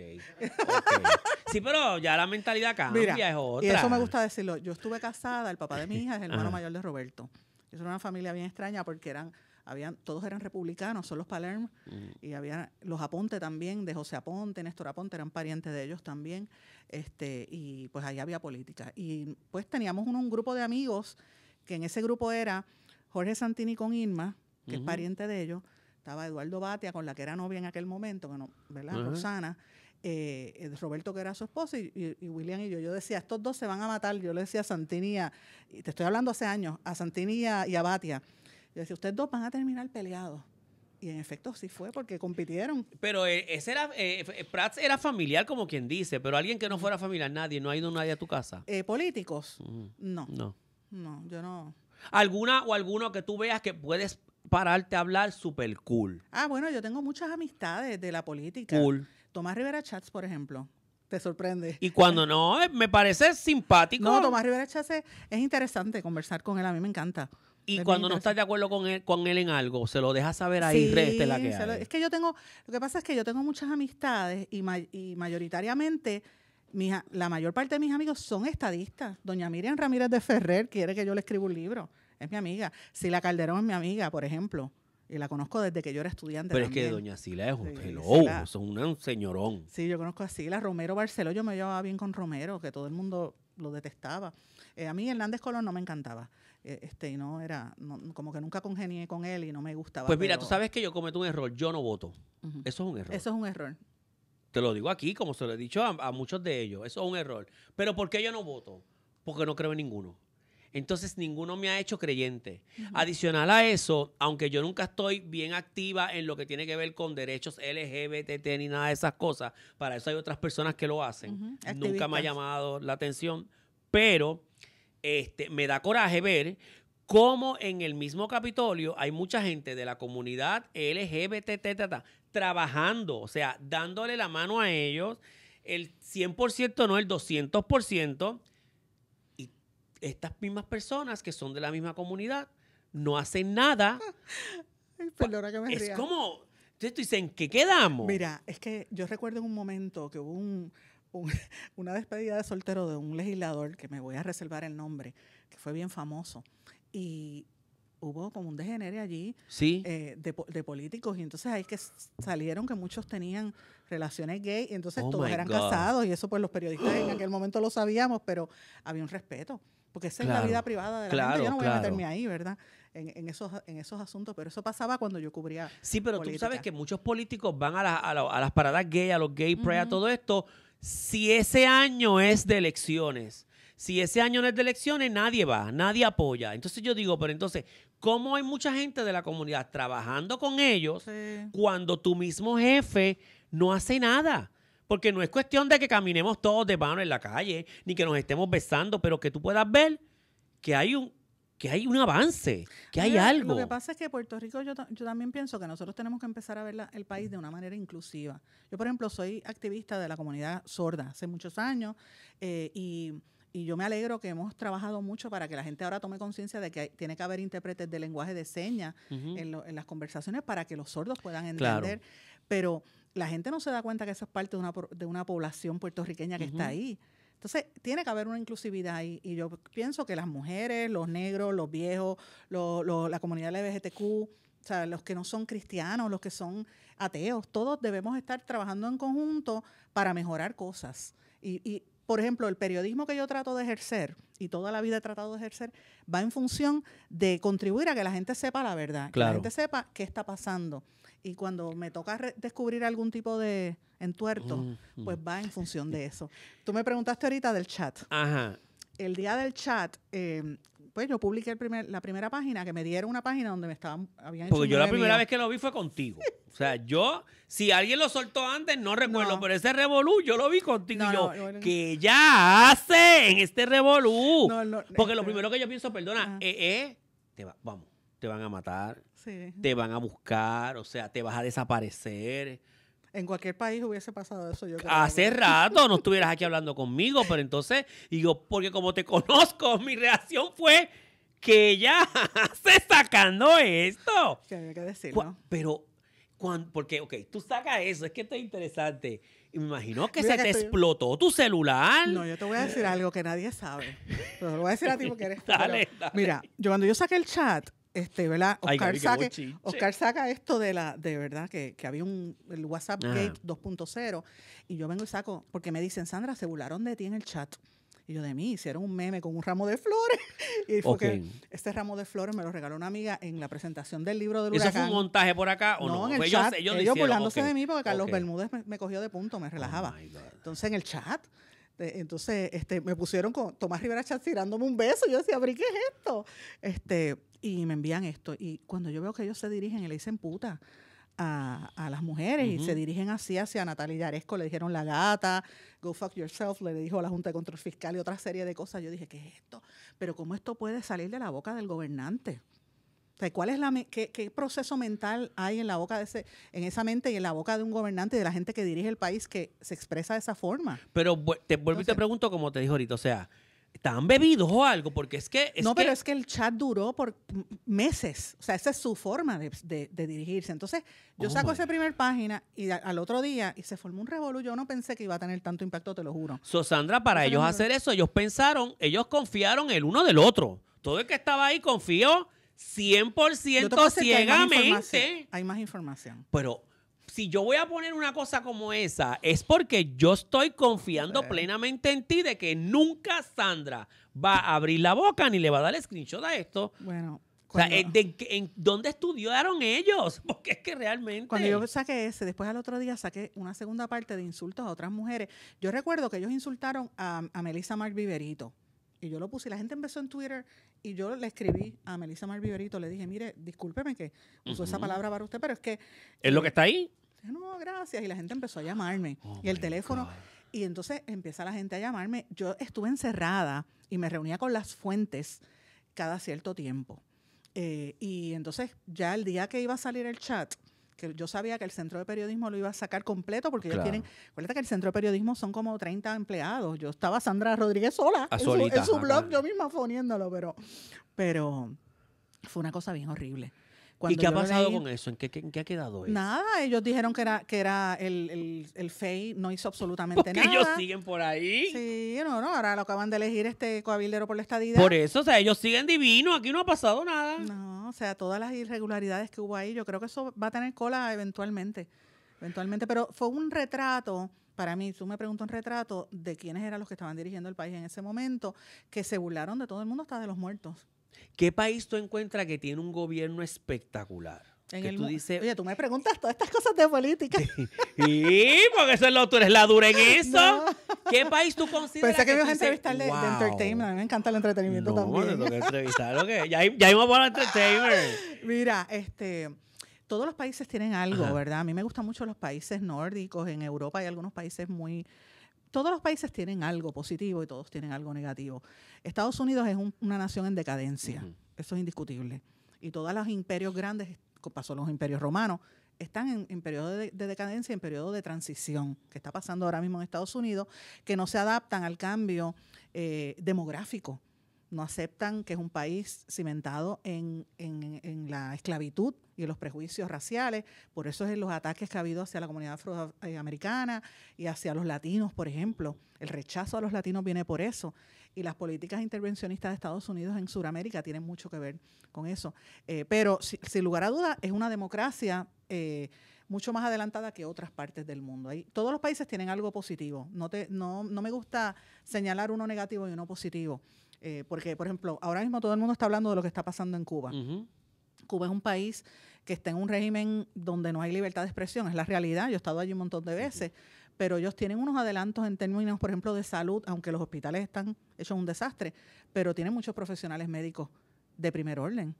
sí, pero ya la mentalidad cambia, es otra. Y eso me gusta decirlo. Yo estuve casada, el papá de mi hija es el hermano mayor de Roberto. Eso era una familia bien extraña porque eran, habían, todos eran republicanos, son los Palermo, mm. y había los Aponte también, de José Aponte, Néstor Aponte, eran parientes de ellos también. Este, y pues ahí había política. Y pues teníamos un, un grupo de amigos, que en ese grupo era Jorge Santini con Irma, que es pariente de ellos, estaba Eduardo Batia, con la que era novia en aquel momento, ¿verdad? Rosana, eh, eh, Roberto, que era su esposo, y, William y yo. Yo decía, estos dos se van a matar. Yo le decía a Santinía, y te estoy hablando hace años, a Santinía y a, Batia. Yo decía, ustedes dos van a terminar peleados y en efecto sí fue porque compitieron. Pero eh, ese era, Prats era familiar como quien dice, pero alguien que no fuera familiar, nadie, no ha ido nadie a tu casa. ¿Políticos? No. No. No, yo no. ¿Alguna o alguno que tú veas que puedes pararte a hablar súper cool. Ah, bueno, yo tengo muchas amistades de la política. Cool. Tomás Rivera Chats, por ejemplo. Te sorprende. Y cuando no, eh, me parece simpático. No, Tomás Rivera Chats es, interesante conversar con él, a mí me encanta. Y cuando no estás de acuerdo con él, con él en algo, se lo dejas saber ahí, este Es que yo tengo, lo que pasa es que yo tengo muchas amistades y, mayoritariamente la mayor parte de mis amigos son estadistas. Doña Miriam Ramírez de Ferrer quiere que yo le escriba un libro es mi amiga. Sila Calderón es mi amiga, por ejemplo. Y la conozco desde que yo era estudiante. Pero es que doña Sila es un un señorón. Sí, yo conozco a Sila. Romero Barceló, yo me llevaba bien con Romero, que todo el mundo lo detestaba. Eh, a mí Hernández Colón no me encantaba. Eh, este, y no era, como que nunca congenié con él y no me gustaba. Pues mira, tú sabes que yo cometo un error, yo no voto. Eso es un error. Eso es un error. Te lo digo aquí, como se lo he dicho a, a muchos de ellos. Eso es un error. Pero ¿por qué yo no voto? Porque no creo en ninguno. Entonces ninguno me ha hecho creyente. Adicional a eso, aunque yo nunca estoy bien activa en lo que tiene que ver con derechos LGBT ni nada de esas cosas, para eso hay otras personas que lo hacen. Nunca me ha llamado la atención, pero este, me da coraje ver cómo en el mismo Capitolio hay mucha gente de la comunidad LGBT trabajando, o sea, dándole la mano a ellos, el 100% no, el 200% estas mismas personas que son de la misma comunidad no hacen nada. Pues, que me Es como, entonces tú ¿en qué quedamos? Mira, es que yo recuerdo en un momento que hubo una despedida de soltero de un legislador, que me voy a reservar el nombre, que fue bien famoso, y hubo como un degenere allí eh, de, políticos, y entonces ahí que salieron que muchos tenían relaciones gay, y entonces oh todos eran casados, y eso pues los periodistas en aquel momento lo sabíamos, pero había un respeto porque esa es la vida privada de la claro, Yo no voy a meterme ahí, ¿verdad? En, esos, en esos asuntos, pero eso pasaba cuando yo cubría. Sí, pero tú sabes que muchos políticos van a, las paradas gay, a los gay pride, a todo esto, si ese año es de elecciones. Si ese año no es de elecciones, nadie va, nadie apoya. Entonces yo digo, pero entonces, ¿cómo hay mucha gente de la comunidad trabajando con ellos cuando tu mismo jefe no hace nada? Porque no es cuestión de que caminemos todos de mano en la calle, ni que nos estemos besando, pero que tú puedas ver que hay un, que hay un avance, que hay algo. Lo que pasa es que Puerto Rico, yo, también pienso que nosotros tenemos que empezar a ver el país de una manera inclusiva. Yo, por ejemplo, soy activista de la comunidad sorda hace muchos años eh, y, yo me alegro que hemos trabajado mucho para que la gente ahora tome conciencia de que tiene que haber intérpretes de lenguaje de señas en, las conversaciones para que los sordos puedan entender. Claro. Pero la gente no se da cuenta que esa es parte de una, población puertorriqueña que está ahí. Entonces, tiene que haber una inclusividad ahí. Y yo pienso que las mujeres, los negros, los viejos, la comunidad LGBTQ, o sea, los que no son cristianos, los que son ateos, todos debemos estar trabajando en conjunto para mejorar cosas. y por ejemplo, el periodismo que yo trato de ejercer y toda la vida he tratado de ejercer va en función de contribuir a que la gente sepa la verdad, que la gente sepa qué está pasando. Y cuando me toca descubrir algún tipo de entuerto, mm, mm. pues va en función de eso. Tú me preguntaste ahorita del chat. Ajá el día del chat, eh, pues yo publiqué el la primera página, que me dieron una página donde me estaban... Porque yo la primera vez que lo vi fue contigo. O sea, yo, si alguien lo soltó antes, no recuerdo, pero ese revolú yo lo vi contigo y yo, que ya hace en este revolú? Eh, Porque lo primero que yo pienso, perdona, es, eh, eh, te va, vamos, te van a matar, te van a buscar, o sea, te vas a desaparecer. En cualquier país hubiese pasado eso. Yo creo. Hace rato no estuvieras aquí hablando conmigo, pero entonces, yo, porque como te conozco, mi reacción fue que ya se sacando esto. Que había que decirlo. Pero, cuando, porque, ok, tú sacas eso, es que esto es interesante. me imagino que se te explotó tu celular. No, yo te voy a decir algo que nadie sabe. Pero lo voy a decir a ti porque eres. Dale, Mira, yo cuando yo saqué el chat, este, ¿verdad? Oscar, saca esto de la, de verdad, que, había un el WhatsApp Gate 2.0 y yo vengo y saco, porque me dicen, Sandra, se burlaron de ti en el chat. Y yo de mí hicieron un meme con un ramo de flores. Y fue que este ramo de flores me lo regaló una amiga en la presentación del libro de huracán. ¿Eso fue un montaje por acá o no? no? En el pues chat, ellos, burlándose de mí porque Carlos Bermúdez me, cogió de punto, me relajaba. Oh Entonces en el chat este, entonces, este, me pusieron con Tomás Rivera chas tirándome un beso. Yo decía, qué es esto? Este, y me envían esto. Y cuando yo veo que ellos se dirigen y le dicen puta a, las mujeres y se dirigen así hacia Natalia Yaresco, le dijeron la gata, go fuck yourself, le dijo a la Junta de Control Fiscal y otra serie de cosas. Yo dije, ¿qué es esto? Pero ¿cómo esto puede salir de la boca del gobernante? ¿cuál es la qué, qué, proceso mental hay en la boca de ese, en esa mente y en la boca de un gobernante y de la gente que dirige el país que se expresa de esa forma? Pero te vuelvo y te pregunto, como te dije ahorita, o sea, ¿están bebidos o algo? Porque es que. no, pero es que el chat duró por meses. O sea, esa es su forma de, dirigirse. Entonces, yo saco esa primer página y al otro día y se formó un revolú. Yo no pensé que iba a tener tanto impacto, te lo juro. So, Sandra, para ellos hacer eso, ellos pensaron, ellos confiaron el uno del otro. Todo el que estaba ahí confió 100% ciegamente. Hay más, hay más información. Pero si yo voy a poner una cosa como esa, es porque yo estoy confiando plenamente en ti de que nunca Sandra va a abrir la boca ni le va a dar el screenshot a esto. Bueno. Eh, ¿en, dónde estudiaron ellos? Porque es que realmente... Cuando yo saqué ese, después al otro día saqué una segunda parte de insultos a otras mujeres. Yo recuerdo que ellos insultaron a, a Melissa Mark Viverito y yo lo puse. Y la gente empezó en Twitter y yo le escribí a Melissa Marviverito, le dije, mire, discúlpeme que uso esa palabra para usted, pero es que... ¿Es lo que está ahí? No, gracias. Y la gente empezó a llamarme. Oh y el teléfono... Y entonces empieza la gente a llamarme. Yo estuve encerrada y me reunía con las fuentes cada cierto tiempo. Eh, y entonces ya el día que iba a salir el chat, que yo sabía que el centro de periodismo lo iba a sacar completo porque ellos tienen, acuérdate que el centro de periodismo son como 30 empleados. Yo estaba Sandra Rodríguez sola ah, en su, ah, blog, yo misma poniéndolo, pero, pero fue una cosa bien horrible. ¿Y qué ha pasado con eso? ¿En qué, ha quedado eso? Nada, ellos dijeron que era, que era el, el, no hizo absolutamente nada. ellos siguen por ahí. Sí, no, no, ahora lo acaban de elegir este coabildero por la estadía. Por eso, o sea, ellos siguen divinos, aquí no ha pasado nada. No, o sea, todas las irregularidades que hubo ahí, yo creo que eso va a tener cola eventualmente, eventualmente, pero fue un retrato para mí, tú me preguntas un retrato de quiénes eran los que estaban dirigiendo el país en ese momento, que se burlaron de todo el mundo, hasta de los muertos. ¿Qué país tú encuentras que tiene un gobierno espectacular? que tú dices, Oye, tú me preguntas todas estas cosas de política. y porque eso es lo tú eres la dura en eso. ¿Qué país tú consideras? Pensé que, ibas a entrevistarle de entertainment. A mí me encanta el entretenimiento no, también. Bueno, que entrevistar. Ya, ya íbamos por entertainment. Mira, este todos los países tienen algo, ¿verdad? A mí me gustan mucho los países nórdicos, en Europa hay algunos países muy todos los países tienen algo positivo y todos tienen algo negativo. Estados Unidos es una nación en decadencia, eso es indiscutible. Y todos los imperios grandes, pasó los imperios romanos, están en, periodo de, decadencia decadencia, en periodo de transición, que está pasando ahora mismo en Estados Unidos, que no se adaptan al cambio eh, demográfico no aceptan que es un país cimentado en, la esclavitud y en los prejuicios raciales. Por eso es en los ataques que ha habido hacia la comunidad afroamericana y hacia los latinos, por ejemplo. El rechazo a los latinos viene por eso. Y las políticas intervencionistas de Estados Unidos en Sudamérica tienen mucho que ver con eso. Eh, pero sin lugar a dudas, es una democracia. Eh, mucho más adelantada que otras partes del mundo. todos los países tienen algo positivo. No, te, no, no me gusta señalar uno negativo y uno positivo. Eh, porque, por ejemplo, ahora mismo todo el mundo está hablando de lo que está pasando en Cuba. Cuba es un país que está en un régimen donde no hay libertad de expresión, es la realidad, yo he estado allí un montón de veces, pero ellos tienen unos adelantos en términos, por ejemplo, de salud, aunque los hospitales están hechos un desastre, pero tienen muchos profesionales médicos de primer orden.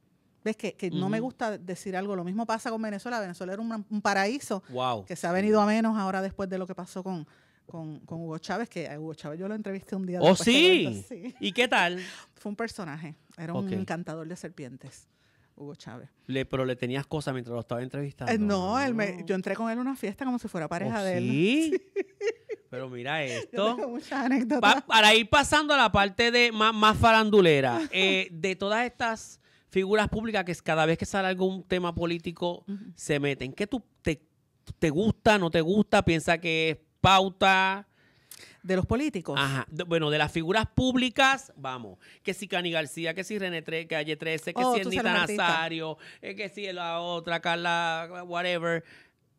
¿Ves que, no me gusta decir algo? Lo mismo pasa con Venezuela. Venezuela era un, paraíso que se ha venido a menos ahora después de lo que pasó con, con, Hugo Chávez, que a Hugo Chávez yo lo entrevisté un día. ¡Oh, sí? ¿Y qué tal? Fue un personaje, era un encantador de serpientes. Hugo Chávez. pero le tenías cosas mientras lo estaba entrevistando. Eh, no, él me, yo entré con él a una fiesta como si fuera pareja oh, de él. ¿Sí? Pero mira esto. para ir pasando a la parte de más, más farandulera, eh, de todas estas figuras públicas que cada vez que sale algún tema político se meten. ¿Qué tú te, te gusta, no te gusta? ¿Piensa que es pauta... De los políticos. Ajá. bueno, de las figuras públicas, vamos. Que si Cani García, que si René Tre, Calle 13, que oh, si Ernita Nazario, eh, que si la otra, Carla, whatever,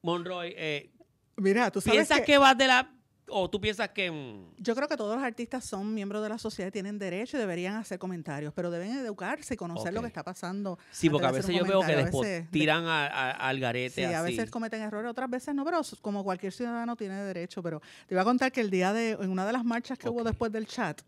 Monroy. Eh, Mira, tú sabes. Piensas que vas de la ¿O tú piensas que.? Yo creo que todos los artistas son miembros de la sociedad, y tienen derecho y deberían hacer comentarios, pero deben educarse y conocer lo que está pasando. Sí, porque a veces yo veo que tiran al garete Sí, a veces cometen errores, otras veces no, pero como cualquier ciudadano tiene derecho. Pero te voy a contar que el día de, en una de las marchas que hubo después del chat,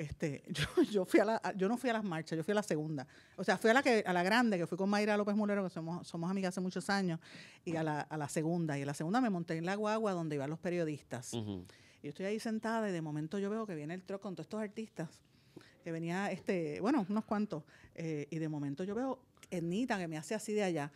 este, yo, yo, fui a la, yo no fui a las marchas, yo fui a la segunda. O sea, fui a la, que, a la grande, que fui con Mayra López Mulero, que somos, somos amigas hace muchos años, y a la, segunda. Y a la segunda me monté en la guagua donde iban los periodistas. Y yo estoy ahí sentada y de momento yo veo que viene el truck con todos estos artistas, que venía, este, bueno, unos cuantos. Eh, y de momento yo veo Ernita que me hace así de allá.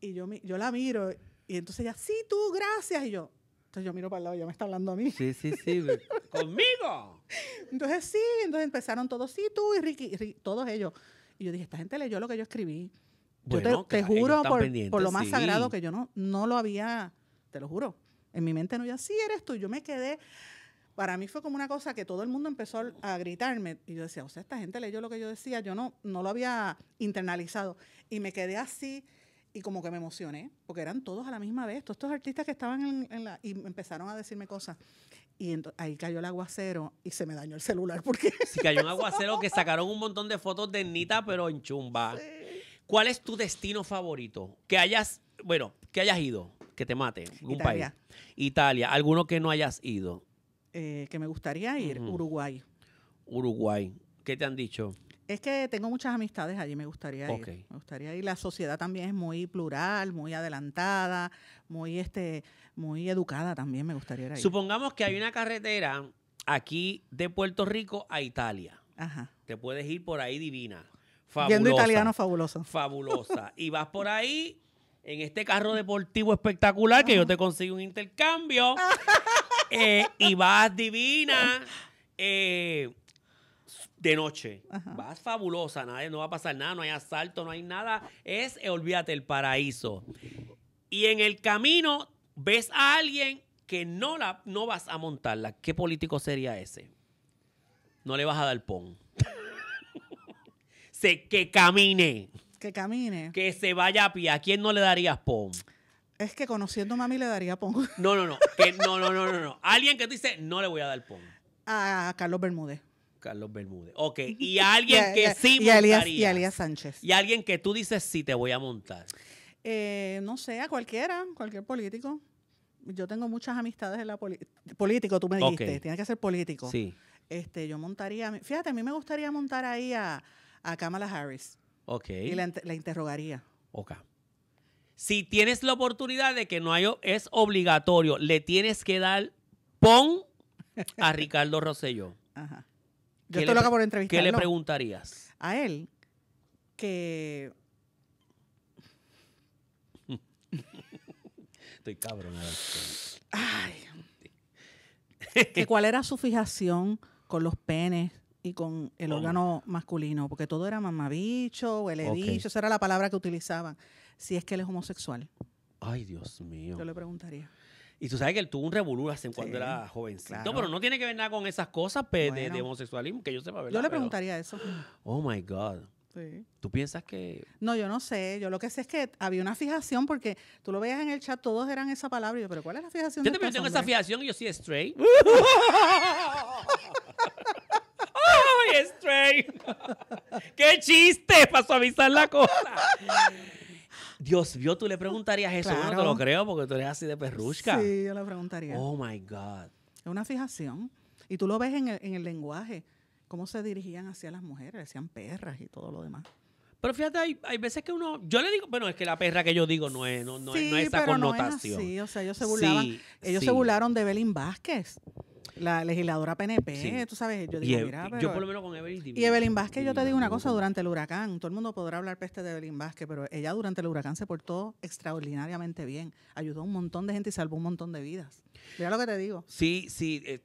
Y yo, yo la miro y entonces ella, sí, tú, gracias. Y yo, entonces yo miro para el lado, ya me está hablando a mí. Sí, sí, sí. ¡Conmigo! Entonces sí, entonces empezaron todos, sí, tú y Ricky, todos ellos. Y yo dije, esta gente leyó lo que yo escribí. yo te, juro por, por, lo más sagrado que yo no, no lo había, te lo juro. En mi mente no, yo así eres tú. Yo me quedé, para mí fue como una cosa que todo el mundo empezó a gritarme. Y yo decía, o sea, esta gente leyó lo que yo decía, yo no, no lo había internalizado. Y me quedé así y como que me emocioné, porque eran todos a la misma vez, todos estos artistas que estaban en, la... y empezaron a decirme cosas. Y ahí cayó el aguacero y se me dañó el celular porque... Sí, cayó un aguacero que sacaron un montón de fotos de Nita, pero en chumba. ¿Cuál es tu destino favorito? Que hayas, bueno, que hayas ido, que te mate, un Italia. país. Italia. ¿Alguno que no hayas ido? Eh, que me gustaría ir, Uruguay. Uruguay. ¿Qué te han dicho? Es que tengo muchas amistades allí, me gustaría ir. Me gustaría ir. La sociedad también es muy plural, muy adelantada, muy este, muy educada también, me gustaría ir. Supongamos que hay una carretera aquí de Puerto Rico a Italia. Ajá. Te puedes ir por ahí divina. Fabulosa. Yendo italiano fabulosa. Fabulosa. y vas por ahí en este carro deportivo espectacular que yo te consigo un intercambio. Eh, y vas divina. Eh, de noche. Vas fabulosa, nadie no va a pasar nada, no hay asalto, no hay nada. Es, olvídate, el paraíso. Y en el camino ves a alguien que no, la, no vas a montarla. ¿Qué político sería ese? No le vas a dar pon. que camine. Que camine. Que se vaya a pie. ¿A quién no le darías pon? Es que conociendo a mami le daría pon. No, no, no. no, no, no, no, no. Alguien que dice no le voy a dar pon. A Carlos Bermúdez. Carlos Bermúdez. Ok, y alguien que sí montaría. y Alias Sánchez. Y alguien que tú dices sí te voy a montar. Eh, no sé, a cualquiera, cualquier político. Yo tengo muchas amistades en la política. Político, tú me dijiste, tiene que ser político. Sí. Este, yo montaría, fíjate, a mí me gustaría montar ahí a, a Kamala Harris. Ok. Y la, la interrogaría. Ok. Si tienes la oportunidad de que no hay, es obligatorio, le tienes que dar pon a Ricardo Rosselló. Ajá. Yo estoy loca por entrevistarlo. ¿Qué le preguntarías? A él, que... estoy cabrón. Ay, que ¿Cuál era su fijación con los penes y con el órgano masculino? Porque todo era mamabicho, huele dicho. esa era la palabra que utilizaban. Si es que él es homosexual. Ay, Dios mío. Yo le preguntaría. Y tú sabes que él tuvo un revolú hace cuando era jovencito. no Pero no tiene que ver nada con esas cosas pues, de, homosexualismo, que yo sepa, ¿verdad? Yo le preguntaría eso. Oh my God. Sí. ¿Tú piensas que.? No, yo no sé. Yo lo que sé es que había una fijación porque tú lo veías en el chat, todos eran esa palabra. Y yo, pero ¿cuál es la fijación? Yo tengo esa fijación y yo sí, straight. ¡Ay, straight! ¡Qué chiste! Para suavizar la cosa. Dios vio, tú le preguntarías eso. no te lo creo porque tú eres así de perrusca. Sí, yo le preguntaría. Oh my God. Es una fijación. Y tú lo ves en el, en el lenguaje, cómo se dirigían hacia las mujeres, decían perras y todo lo demás. Pero fíjate, hay, hay, veces que uno. Yo le digo, bueno, es que la perra que yo digo no es, no, no, sí, pero No es O sea, ellos se burlaban. ellos se burlaron de Evelyn Vázquez, la legisladora PNP, tú sabes. Yo digo, mira, Yo por lo menos con Evelyn. y Evelyn Vázquez, yo te digo una cosa, durante el huracán, todo el mundo podrá hablar peste de Evelyn Vázquez, pero ella durante el huracán se portó extraordinariamente bien. Ayudó a un montón de gente y salvó un montón de vidas. Mira lo que te digo. Sí, sí. Eh,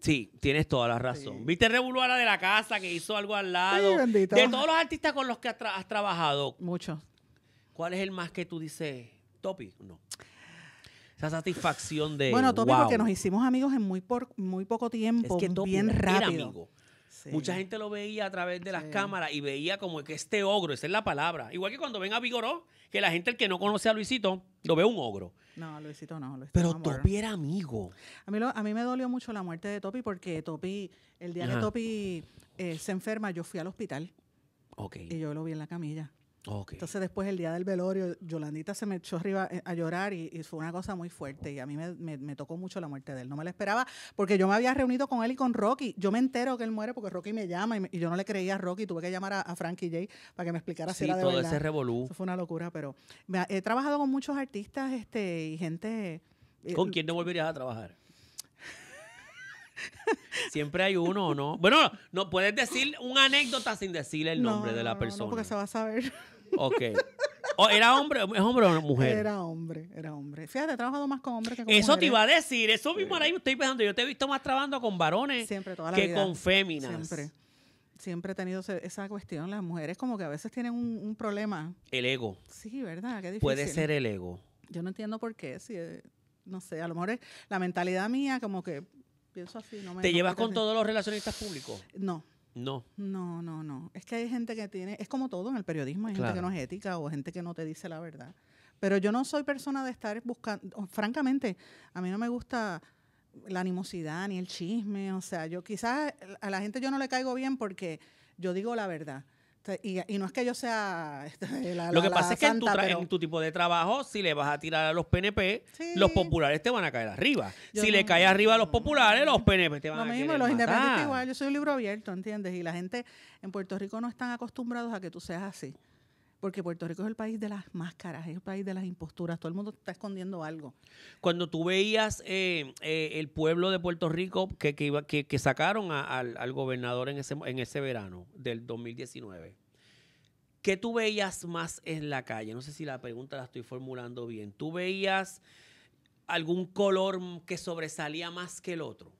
Sí. tienes toda la razón. Viste Revoluara de la casa que hizo algo al lado. de todos los artistas con los que has, trabajado. Muchos. ¿Cuál es el más que tú dices, Topi? No. Esa satisfacción de. Bueno, Topi, porque nos hicimos amigos en muy, por, muy poco tiempo. Es que Topi bien rápido. Amigo. Mucha gente lo veía a través de las cámaras y veía como que este ogro, esa es la palabra. Igual que cuando ven a Vigoró, que la gente el que no conoce a Luisito lo ve un ogro. No, Luisito no. Pero Topi era amigo. A mí, a mí me dolió mucho la muerte de Topi porque Topi, el día que Topi eh, se enferma, yo fui al hospital. Y yo lo vi en la camilla. Entonces después el día del velorio, Yolandita se me echó arriba eh, a llorar y, fue una cosa muy fuerte y a mí me, tocó mucho la muerte de él. No me la esperaba porque yo me había reunido con él y con Rocky. Yo me entero que él muere porque Rocky me llama y, yo no le creía a Rocky. Tuve que llamar a, Frankie J para que me explicara si era de todo ese revolú. fue una locura, pero he trabajado con muchos artistas este, y gente... Eh, ¿Con quién te volverías a trabajar? Siempre hay uno, o ¿no? Bueno, no puedes decir una anécdota sin decir el nombre de la persona. No, porque se va a saber. Ok. ¿Era hombre, hombre o mujer? Era hombre, era hombre. Fíjate, he trabajado más con hombres que con mujeres. Eso te iba a decir, eso mismo ahora mismo estoy pensando. Yo te he visto más trabajando con varones que con féminas. Siempre. Siempre he tenido esa cuestión. Las mujeres como que a veces tienen un, problema. El ego. Sí, ¿verdad? Qué difícil. Puede ser el ego. Yo no entiendo por qué. Si, eh, no sé, a lo mejor es la mentalidad mía como que pienso así. No me, ¿Te llevas con todos los relacionistas públicos? No. No. No, no, no. Es que hay gente que tiene, es como todo en el periodismo, hay gente que no es ética o gente que no te dice la verdad. Pero yo no soy persona de estar buscando, francamente, a mí no me gusta la animosidad ni el chisme, o sea, yo quizás a la gente yo no le caigo bien porque yo digo la verdad y, no es que yo sea este, la, Lo que pasa es que en, tu en, tu tipo de trabajo, si le vas a tirar a los PNP, los populares te van a caer arriba. si le cae arriba a los populares, los PNP te van a caer mismo, los independientes igual. Yo soy un libro abierto, ¿entiendes? Y la gente en Puerto Rico no están acostumbrados a que tú seas así porque Puerto Rico es el país de las máscaras, es el país de las imposturas, todo el mundo está escondiendo algo. Cuando tú veías eh, eh, el pueblo de Puerto Rico que, sacaron al gobernador en ese, verano del 2019, ¿qué tú veías más en la calle? No sé si la pregunta la estoy formulando bien. ¿Tú veías algún color que sobresalía más que el otro?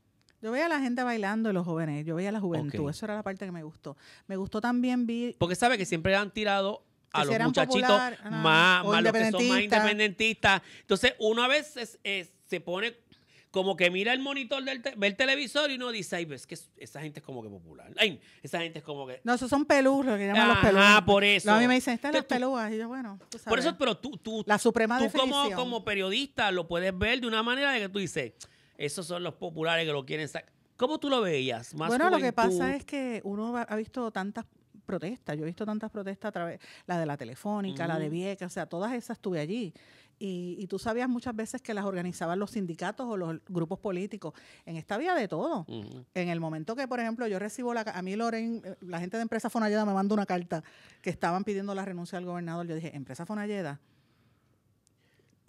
Yo veía a la gente bailando, los jóvenes, yo veía la juventud, eso era la parte que me gustó. Me gustó también ver... Porque sabe que siempre han tirado a los muchachitos más, los que son más independentistas. Entonces, uno a veces se pone como que mira el monitor del te ve el televisor y uno dice, ay, ves pues, que esa gente es como que popular. Ay, esa gente es como que. No, esos son pelús, que llaman los pelús. Ah, por eso. No, a mí me dicen, están las pelúas. Y yo, bueno, Por eso, pero tú, tú, La suprema tú como, como periodista lo puedes ver de una manera de que tú dices, esos son los populares que lo quieren sacar. ¿Cómo tú lo veías? bueno, lo que pasa es que uno ha visto tantas protestas. Yo he visto tantas protestas a través, la de la Telefónica, la de Vieca, o sea, todas esas estuve allí. Y, y, tú sabías muchas veces que las organizaban los sindicatos o los grupos políticos. En esta vía de todo. En el momento que, por ejemplo, yo recibo la. A mí, Loren, eh, la gente de Empresa Fonalleda me manda una carta que estaban pidiendo la renuncia al gobernador. Yo dije, Empresa Fonalleda.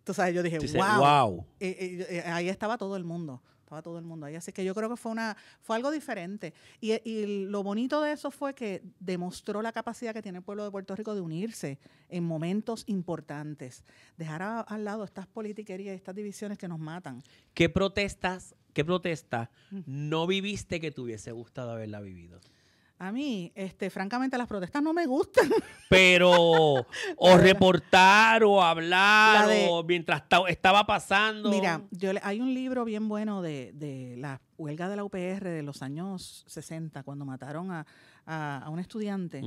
Tú sabes, yo dije, wow. Eh, ahí estaba todo el mundo estaba todo el mundo ahí. Así que yo creo que fue, una, fue algo diferente. Y, lo bonito de eso fue que demostró la capacidad que tiene el pueblo de Puerto Rico de unirse en momentos importantes. Dejar al lado estas politiquerías, y estas divisiones que nos matan. ¿Qué protestas, qué protesta no viviste que te hubiese gustado haberla vivido? a mí, este, francamente, las protestas no me gustan. Pero, o reportar, o hablar, o mientras estaba pasando. Mira, yo le, hay un libro bien bueno de, de, la huelga de la UPR de los años 60, cuando mataron a, a, un estudiante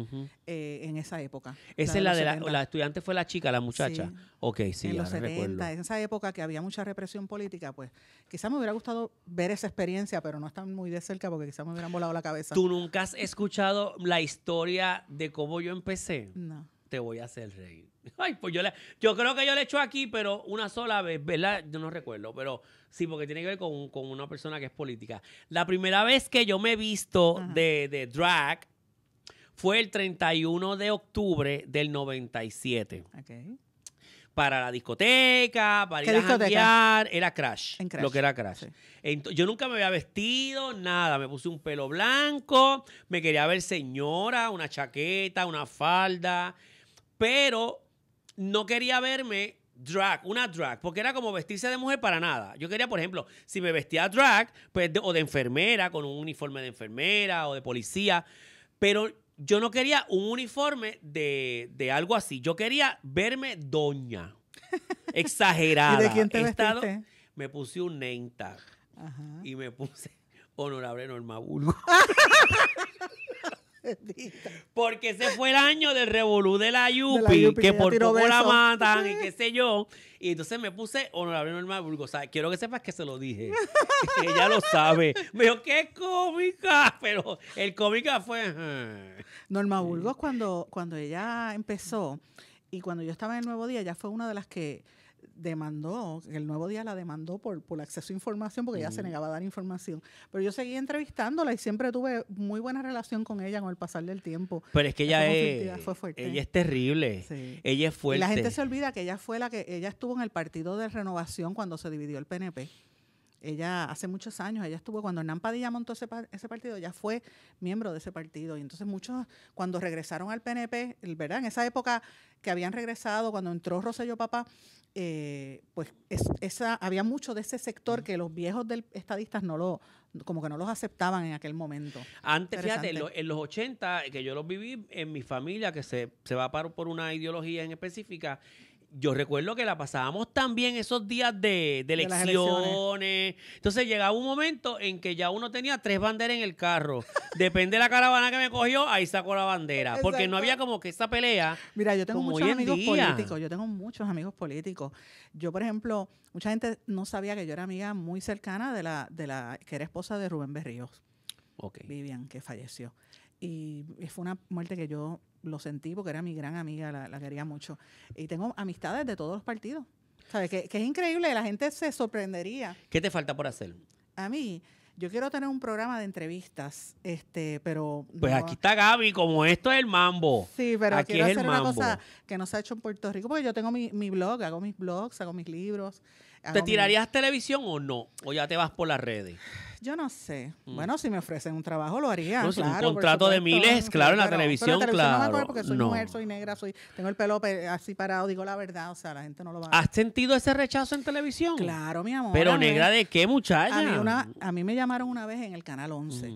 eh, en esa época. Esa es la de, la, estudiante fue la chica, la muchacha. Sí. Ok, sí, en los en esa época que había mucha represión política, pues quizás me hubiera gustado ver esa experiencia, pero no están muy de cerca porque quizás me hubieran volado la cabeza. ¿Tú nunca has escuchado la historia de cómo yo empecé? No. Te voy a hacer rey Ay, pues yo, yo creo que yo le he aquí, pero una sola vez, ¿verdad? Yo no recuerdo, pero sí, porque tiene que ver con, una persona que es política. La primera vez que yo me he visto de, de, drag fue el 31 de octubre del 97. Okay. Para la discoteca, para ir a cambiar, era crash, Lo que era Crash. yo nunca me había vestido, nada. Me puse un pelo blanco, me quería ver señora, una chaqueta, una falda. Pero no quería verme drag, una drag, porque era como vestirse de mujer para nada. Yo quería, por ejemplo, si me vestía drag, pues, o de enfermera, con un uniforme de enfermera o de policía, pero yo no quería un uniforme de, de algo así. Yo quería verme doña. Exagerada. de quién te Estado, Me puse un nenta Y me puse honorable Norma Porque ese fue el año del revolú de la Yupi, que, por poco la matan y qué sé yo. Y entonces me puse honorable Norma Burgos. O quiero que sepas que se lo dije. Ella lo sabe. Me dijo, qué cómica. Pero el cómica fue. Norma Burgos, cuando, cuando ella empezó y cuando yo estaba en el Nuevo Día, ella fue una de las que demandó, el nuevo día la demandó por, por acceso a información, porque ella se negaba a dar información. Pero yo seguí entrevistándola y siempre tuve muy buena relación con ella con el pasar del tiempo. Pero es que ella es, ella es terrible, ella es fuerte. la gente se olvida que ella fue la que, ella estuvo en el Partido de Renovación cuando se dividió el PNP ella hace muchos años, ella estuvo cuando Hernán Padilla montó ese, partido, ella fue miembro de ese partido. Y entonces muchos, cuando regresaron al PNP, ¿verdad? En esa época que habían regresado, cuando entró Rosello Papá, eh, pues esa, había mucho de ese sector que los viejos del, estadistas no lo, como que no los aceptaban en aquel momento. Antes, fíjate, en, los 80, que yo los viví en mi familia, que se, se va para por una ideología en específica, yo recuerdo que la pasábamos también esos días de, de, elecciones. Entonces llegaba un momento en que ya uno tenía tres banderas en el carro. Depende de la caravana que me cogió, ahí sacó la bandera. Porque no había como que esa pelea. Mira, yo tengo muchos amigos políticos. Yo tengo muchos amigos políticos. Yo, por ejemplo, mucha gente no sabía que yo era amiga muy cercana de la, de la que era esposa de Rubén Berríos. Vivian, que falleció. Y fue una muerte que yo lo sentí porque era mi gran amiga, la, quería mucho. Y tengo amistades de todos los partidos. ¿Sabes? Que, que es increíble, la gente se sorprendería. ¿Qué te falta por hacer? A mí, yo quiero tener un programa de entrevistas, este, pero... Pues aquí está Gaby, como esto es el mambo. Sí, pero aquí es una cosa que no se ha hecho en Puerto Rico, porque yo tengo mi, mi blog, hago mis blogs, hago mis libros, ¿Te tirarías televisión o no? ¿O ya te vas por las redes? Yo no sé. Mm. Bueno, si me ofrecen un trabajo, lo haría. Pues, un contrato de miles, claro, en la, televisión, pero la televisión, claro. No porque soy mujer, soy negra, soy, tengo el pelo así parado, digo la verdad, o sea, la gente no lo va a ver. ¿Has sentido ese rechazo en televisión? Claro, mi amor. ¿Pero negra de qué, muchacha? A mí, una, a mí, me llamaron una vez en el Canal 11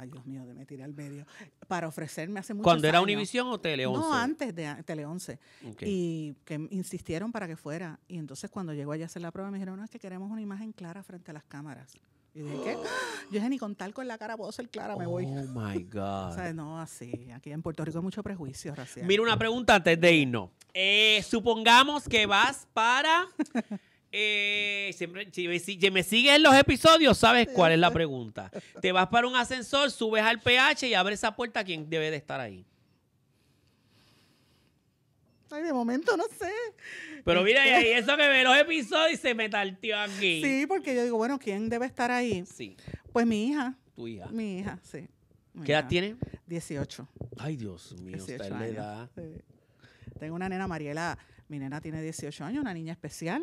ay Dios mío, de me tiré al medio, para ofrecerme hace mucho ¿Cuándo era Univisión o Tele 11? No, antes de Tele 11. Y que insistieron para que fuera. Y entonces cuando llegó allá a hacer la prueba me dijeron, no, es que queremos una imagen clara frente a las cámaras. Y dije, ¿qué? Yo dije, ni con tal con la cara puedo ser clara, me voy. Oh my God. o sea, no, así. Aquí en Puerto Rico hay mucho prejuicio racial. Mira, una pregunta antes de irnos. Eh, supongamos que vas para Eh, si, si, me sigues en los episodios, sabes cuál es la pregunta. Te vas para un ascensor, subes al PH y abres esa puerta ¿quién debe de estar ahí. Ay, de momento no sé. Pero mira, y este eso que ve los episodios y se me tío aquí. Sí, porque yo digo, bueno, ¿quién debe estar ahí? Sí. Pues mi hija. Tu hija. Mi hija, sí. ¿Qué edad tiene? 18. Ay, Dios mío, Tengo una nena Mariela mi nena tiene 18 años, una niña especial,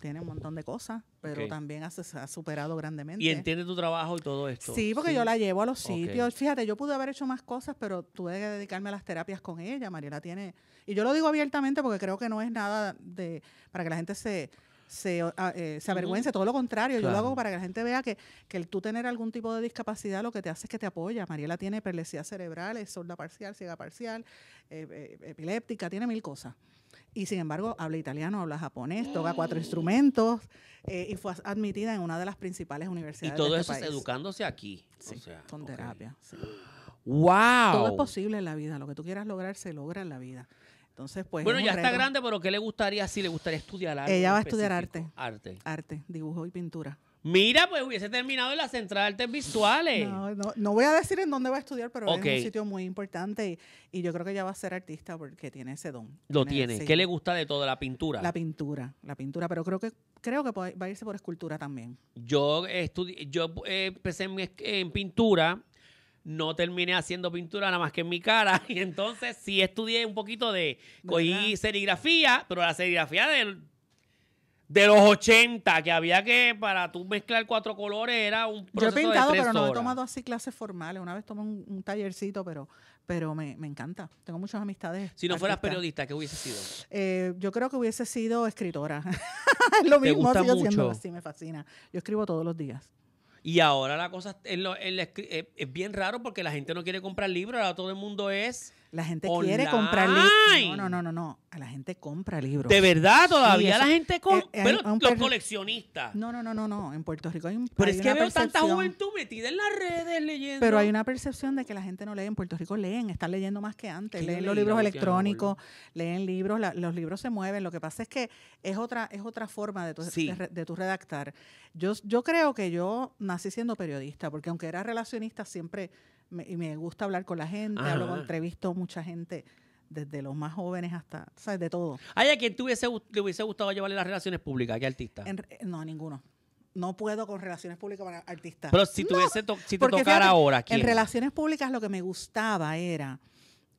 tiene un montón de cosas, pero también se ha superado grandemente. ¿Y entiende tu trabajo y todo esto? Sí, porque yo la llevo a los sitios. Fíjate, yo pude haber hecho más cosas, pero tuve que dedicarme a las terapias con ella. Mariela tiene... Y yo lo digo abiertamente porque creo que no es nada de para que la gente se... Se, eh, avergüence, todo lo contrario, yo lo hago para que la gente vea que, el tú tener algún tipo de discapacidad lo que te hace es que te apoya. Mariela tiene perlesía cerebral, es sorda parcial, ciega parcial, eh, eh, epiléptica, tiene mil cosas y sin embargo habla italiano, habla japonés, toca cuatro mm. instrumentos eh, y fue admitida en una de las principales universidades. Y todo este eso educándose aquí. con terapia. ¡Wow! Todo es posible en la vida. Lo que tú quieras lograr se logra en la vida. Entonces, pues. Bueno, ya está grande, pero ¿qué le gustaría? ¿Si le gustaría estudiar arte. Ella va a estudiar arte. Arte. Arte, dibujo y pintura. Mira, pues hubiese terminado en la Central de Artes Visuales. No, voy a decir en dónde va a estudiar, pero es un sitio muy importante y, yo creo que ya va a ser artista porque tiene ese don. Lo tiene. ¿Qué le gusta de todo? La pintura. La pintura, la pintura, pero creo que creo que va a irse por escultura también. Yo yo eh, empecé en, en pintura, no terminé haciendo pintura nada más que en mi cara. Y entonces sí estudié un poquito de. Cogí serigrafía, pero la serigrafía del de los 80 que había que para tú mezclar cuatro colores era un proceso Yo he pintado, pero no he tomado así clases formales. Una vez tomé un, tallercito, pero pero me, encanta. Tengo muchas amistades. Si no fueras periodista, ¿qué hubiese sido? Eh, yo creo que hubiese sido escritora. lo mismo gusta mucho? sí, me fascina. Yo escribo todos los días. Y ahora la cosa es, es bien raro porque la gente no quiere comprar libros, ahora todo el mundo es la gente quiere comprar libros. No, no, no, no, no. A la gente compra libros. De verdad, todavía la gente compra. Pero los coleccionistas. No, no, no, no, no. En Puerto Rico hay un. Pero es que veo tanta juventud metida en las redes leyendo. Pero hay una percepción de que la gente no lee. En Puerto Rico leen, están leyendo más que antes. Leen los libros electrónicos, leen libros, los libros se mueven. Lo que pasa es que es otra, es otra forma de tu, de, tu redactar. Yo, yo creo que yo nací siendo periodista, porque aunque era relacionista, siempre me, y me gusta hablar con la gente, hablo con entrevisto mucha gente desde los más jóvenes hasta, ¿sabes? De todo. ¿Hay a quien te hubiese, hubiese gustado llevarle las relaciones públicas? ¿A qué artista? no, ninguno. No puedo con relaciones públicas para artistas. Pero si, tuviese si te tocara ahora, ¿quién? En relaciones públicas lo que me gustaba era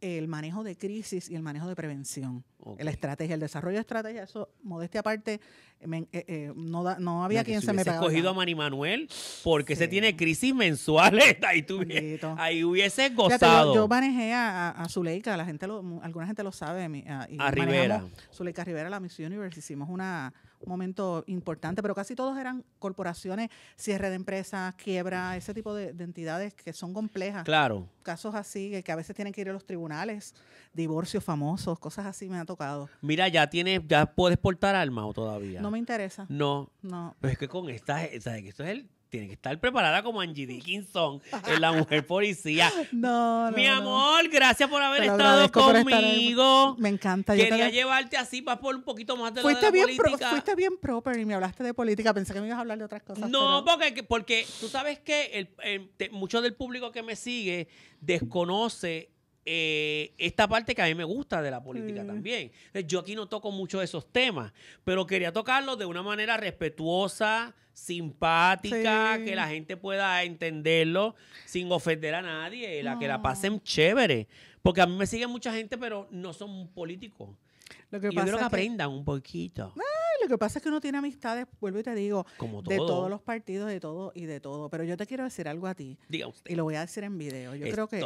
el manejo de crisis y el manejo de prevención. La estrategia, el desarrollo de estrategia, eso, modestia aparte, eh, eh, no, había quien se, se me pegara. cogido a Manny Manuel porque se tiene crisis mensuales. Ahí, ahí hubiese gozado. yo, manejé a, a, Zuleika, la gente lo, alguna gente lo sabe. A, y a Rivera. Zuleika Rivera, la Miss Universe, hicimos una momento importante, pero casi todos eran corporaciones, cierre de empresas, quiebra, ese tipo de, entidades que son complejas. Claro. Casos así que, a veces tienen que ir a los tribunales, divorcios famosos, cosas así me ha tocado. Mira, ya tienes, ya puedes portar armas o todavía. No me interesa. No. No. Pero es que con esta, ¿sabes? esto es el tiene que estar preparada como Angie Dickinson, en la mujer policía. No, no Mi amor, gracias por haber estado conmigo. me encanta. Quería llevarte así para por un poquito más de, la, bien política. Pro, fuiste bien proper y me hablaste de política. Pensé que me ibas a hablar de otras cosas. No, porque, porque tú sabes que el, mucho del público que me sigue desconoce eh, esta parte que a mí me gusta de la política mm. también. Yo aquí no toco mucho de esos temas, pero quería tocarlos de una manera respetuosa, simpática, que la gente pueda entenderlo sin ofender a nadie, la que la pasen chévere. Porque a mí me sigue mucha gente, pero no son políticos. y quiero que, aprendan un poquito. Ah lo que pasa es que uno tiene amistades, vuelvo y te digo, Como de todos los partidos, de todo y de todo. Pero yo te quiero decir algo a ti. Y lo voy a decir en video. Yo creo que.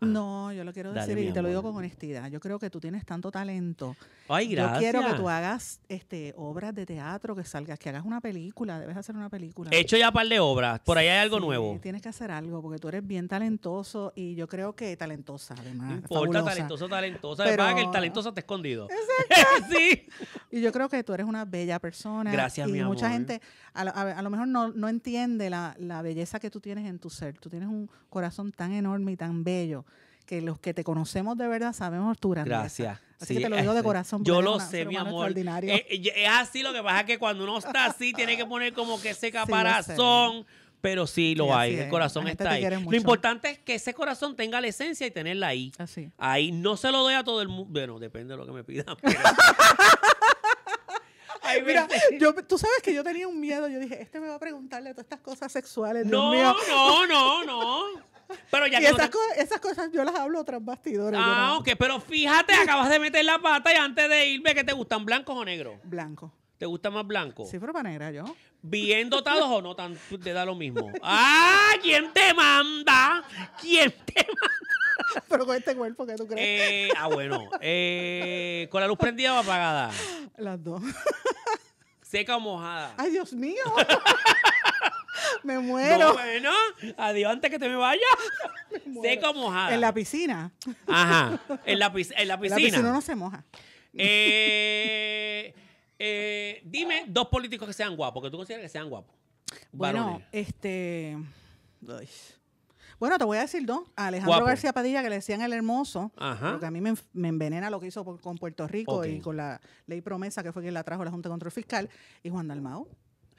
No, yo lo quiero decir y te lo digo con honestidad. Yo creo que tú tienes tanto talento. Ay, gracias. Yo quiero que tú hagas este, obras de teatro, que salgas, que hagas una película. Debes hacer una película. He hecho ya un par de obras. Por ahí hay algo nuevo. Tienes que hacer algo, porque tú eres bien talentoso y yo creo que talentosa, además. No importa, talentoso, talentosa. Pero... que el talentoso está escondido. Exacto. sí. Y yo creo que tú eres es una bella persona. Gracias, y Mucha gente a, a, lo mejor no, no entiende la, belleza que tú tienes en tu ser. Tú tienes un corazón tan enorme y tan bello que los que te conocemos de verdad sabemos tu grandeza. Gracias. Así que te lo digo de corazón. Yo lo sé, mi amor. Eh, eh, es, así, lo que pasa que cuando uno está así, tiene que poner como que ese caparazón. pero sí lo hay, el corazón está ahí. Lo importante es que ese corazón tenga la esencia y tenerla ahí. Ahí no se lo doy a todo el mundo. Bueno, depende de lo que me pidan. Pero... Mira, yo, tú sabes que yo tenía un miedo. Yo dije, este me va a preguntarle todas estas cosas sexuales. no, no, no, no. Pero ya y esas, cosas yo las hablo tras bastidores. Ah, ok, pero fíjate, acabas de meter la pata y antes de irme, ¿qué te gustan, blancos o negros? Blanco. ¿Te gusta más blanco? Sí, pero para negra yo. ¿Bien dotados o no? Tan, te da lo mismo. ¡Ah! ¿Quién te manda? ¿Quién te manda? Pero con este cuerpo, que tú crees? Eh, ah, bueno. Eh, ¿Con la luz prendida o apagada? Las dos. ¿Seca o mojada? ¡Ay, Dios mío! me muero. bueno, adiós antes que te me vaya. seca o mojada. En la piscina. Ajá. En la, piscina. En la piscina no se moja. Eh, dime dos políticos que sean guapos, que tú consideras que sean guapos. Bueno, este. Bueno, te voy a decir dos. A Alejandro García Padilla, que le decían el hermoso, porque a mí me, envenena lo que hizo con Puerto Rico y con la ley promesa, que fue quien la trajo la Junta de Control Fiscal, y Juan Dalmau.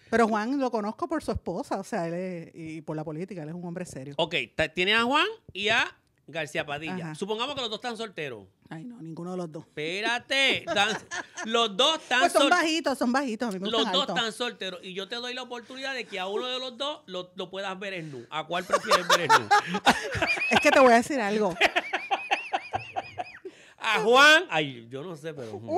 Pero Juan lo conozco por su esposa, o sea, él y por la política, él es un hombre serio. Ok, tiene a Juan y a García Padilla. Supongamos que los dos están solteros. Ay, no, ninguno de los dos. Espérate. los dos están pues son bajitos, son bajitos. los dos están solteros. Y yo te doy la oportunidad de que a uno de los dos lo, puedas ver en nu. ¿A cuál prefieres ver en nu? es que te voy a decir algo. A Juan, ay, yo no sé, pero. Uh,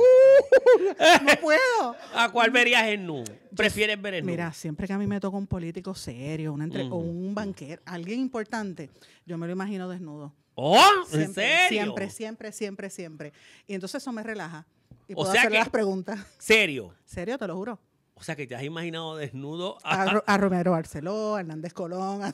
no puedo. ¿A cuál verías en nu? ¿Prefieres ver en Mira, siempre que a mí me toca un político serio, entre o un banquero, alguien importante, yo me lo imagino desnudo. ¡Oh! ¿En serio? Siempre, siempre, siempre, siempre. Y entonces eso me relaja. Y puedo sea las preguntas. ¿Serio? ¿Serio? Te lo juro. O sea que te has imaginado desnudo a, a, Romero Barceló, a Hernández Colón. A...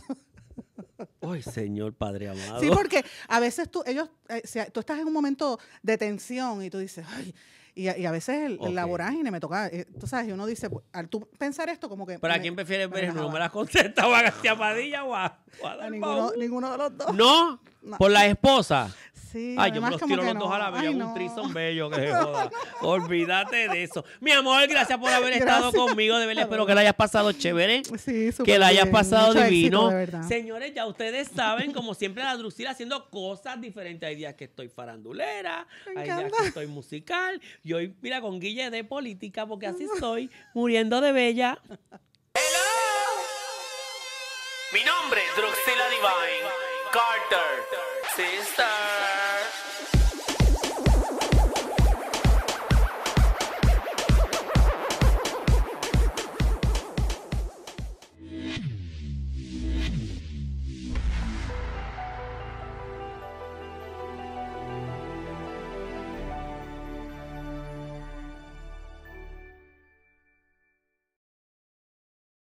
Ay, Señor Padre amado. Sí, porque a veces tú, ellos, eh, si, tú estás en un momento de tensión y tú dices, ay, y, a, veces el, okay. la vorágine me toca, eh, tú sabes, y uno dice, pues, al tú pensar esto como que... ¿Para quién prefieres ver? ¿No me las contesta o a Padilla o a, ninguno, de los dos? no. por la esposa? Ay, yo me los tiro los dos a la vez, un bello que Olvídate de eso. Mi amor, gracias por haber estado conmigo. De verdad, espero que la hayas pasado chévere. Que la hayas pasado divino. Señores, ya ustedes saben, como siempre, la Druxila haciendo cosas diferentes. Hay días que estoy farandulera, hay días que estoy musical. Y hoy, mira, con Guille de política, porque así estoy muriendo de bella. Hello. Mi nombre es Druxila Divine Carter. Sister.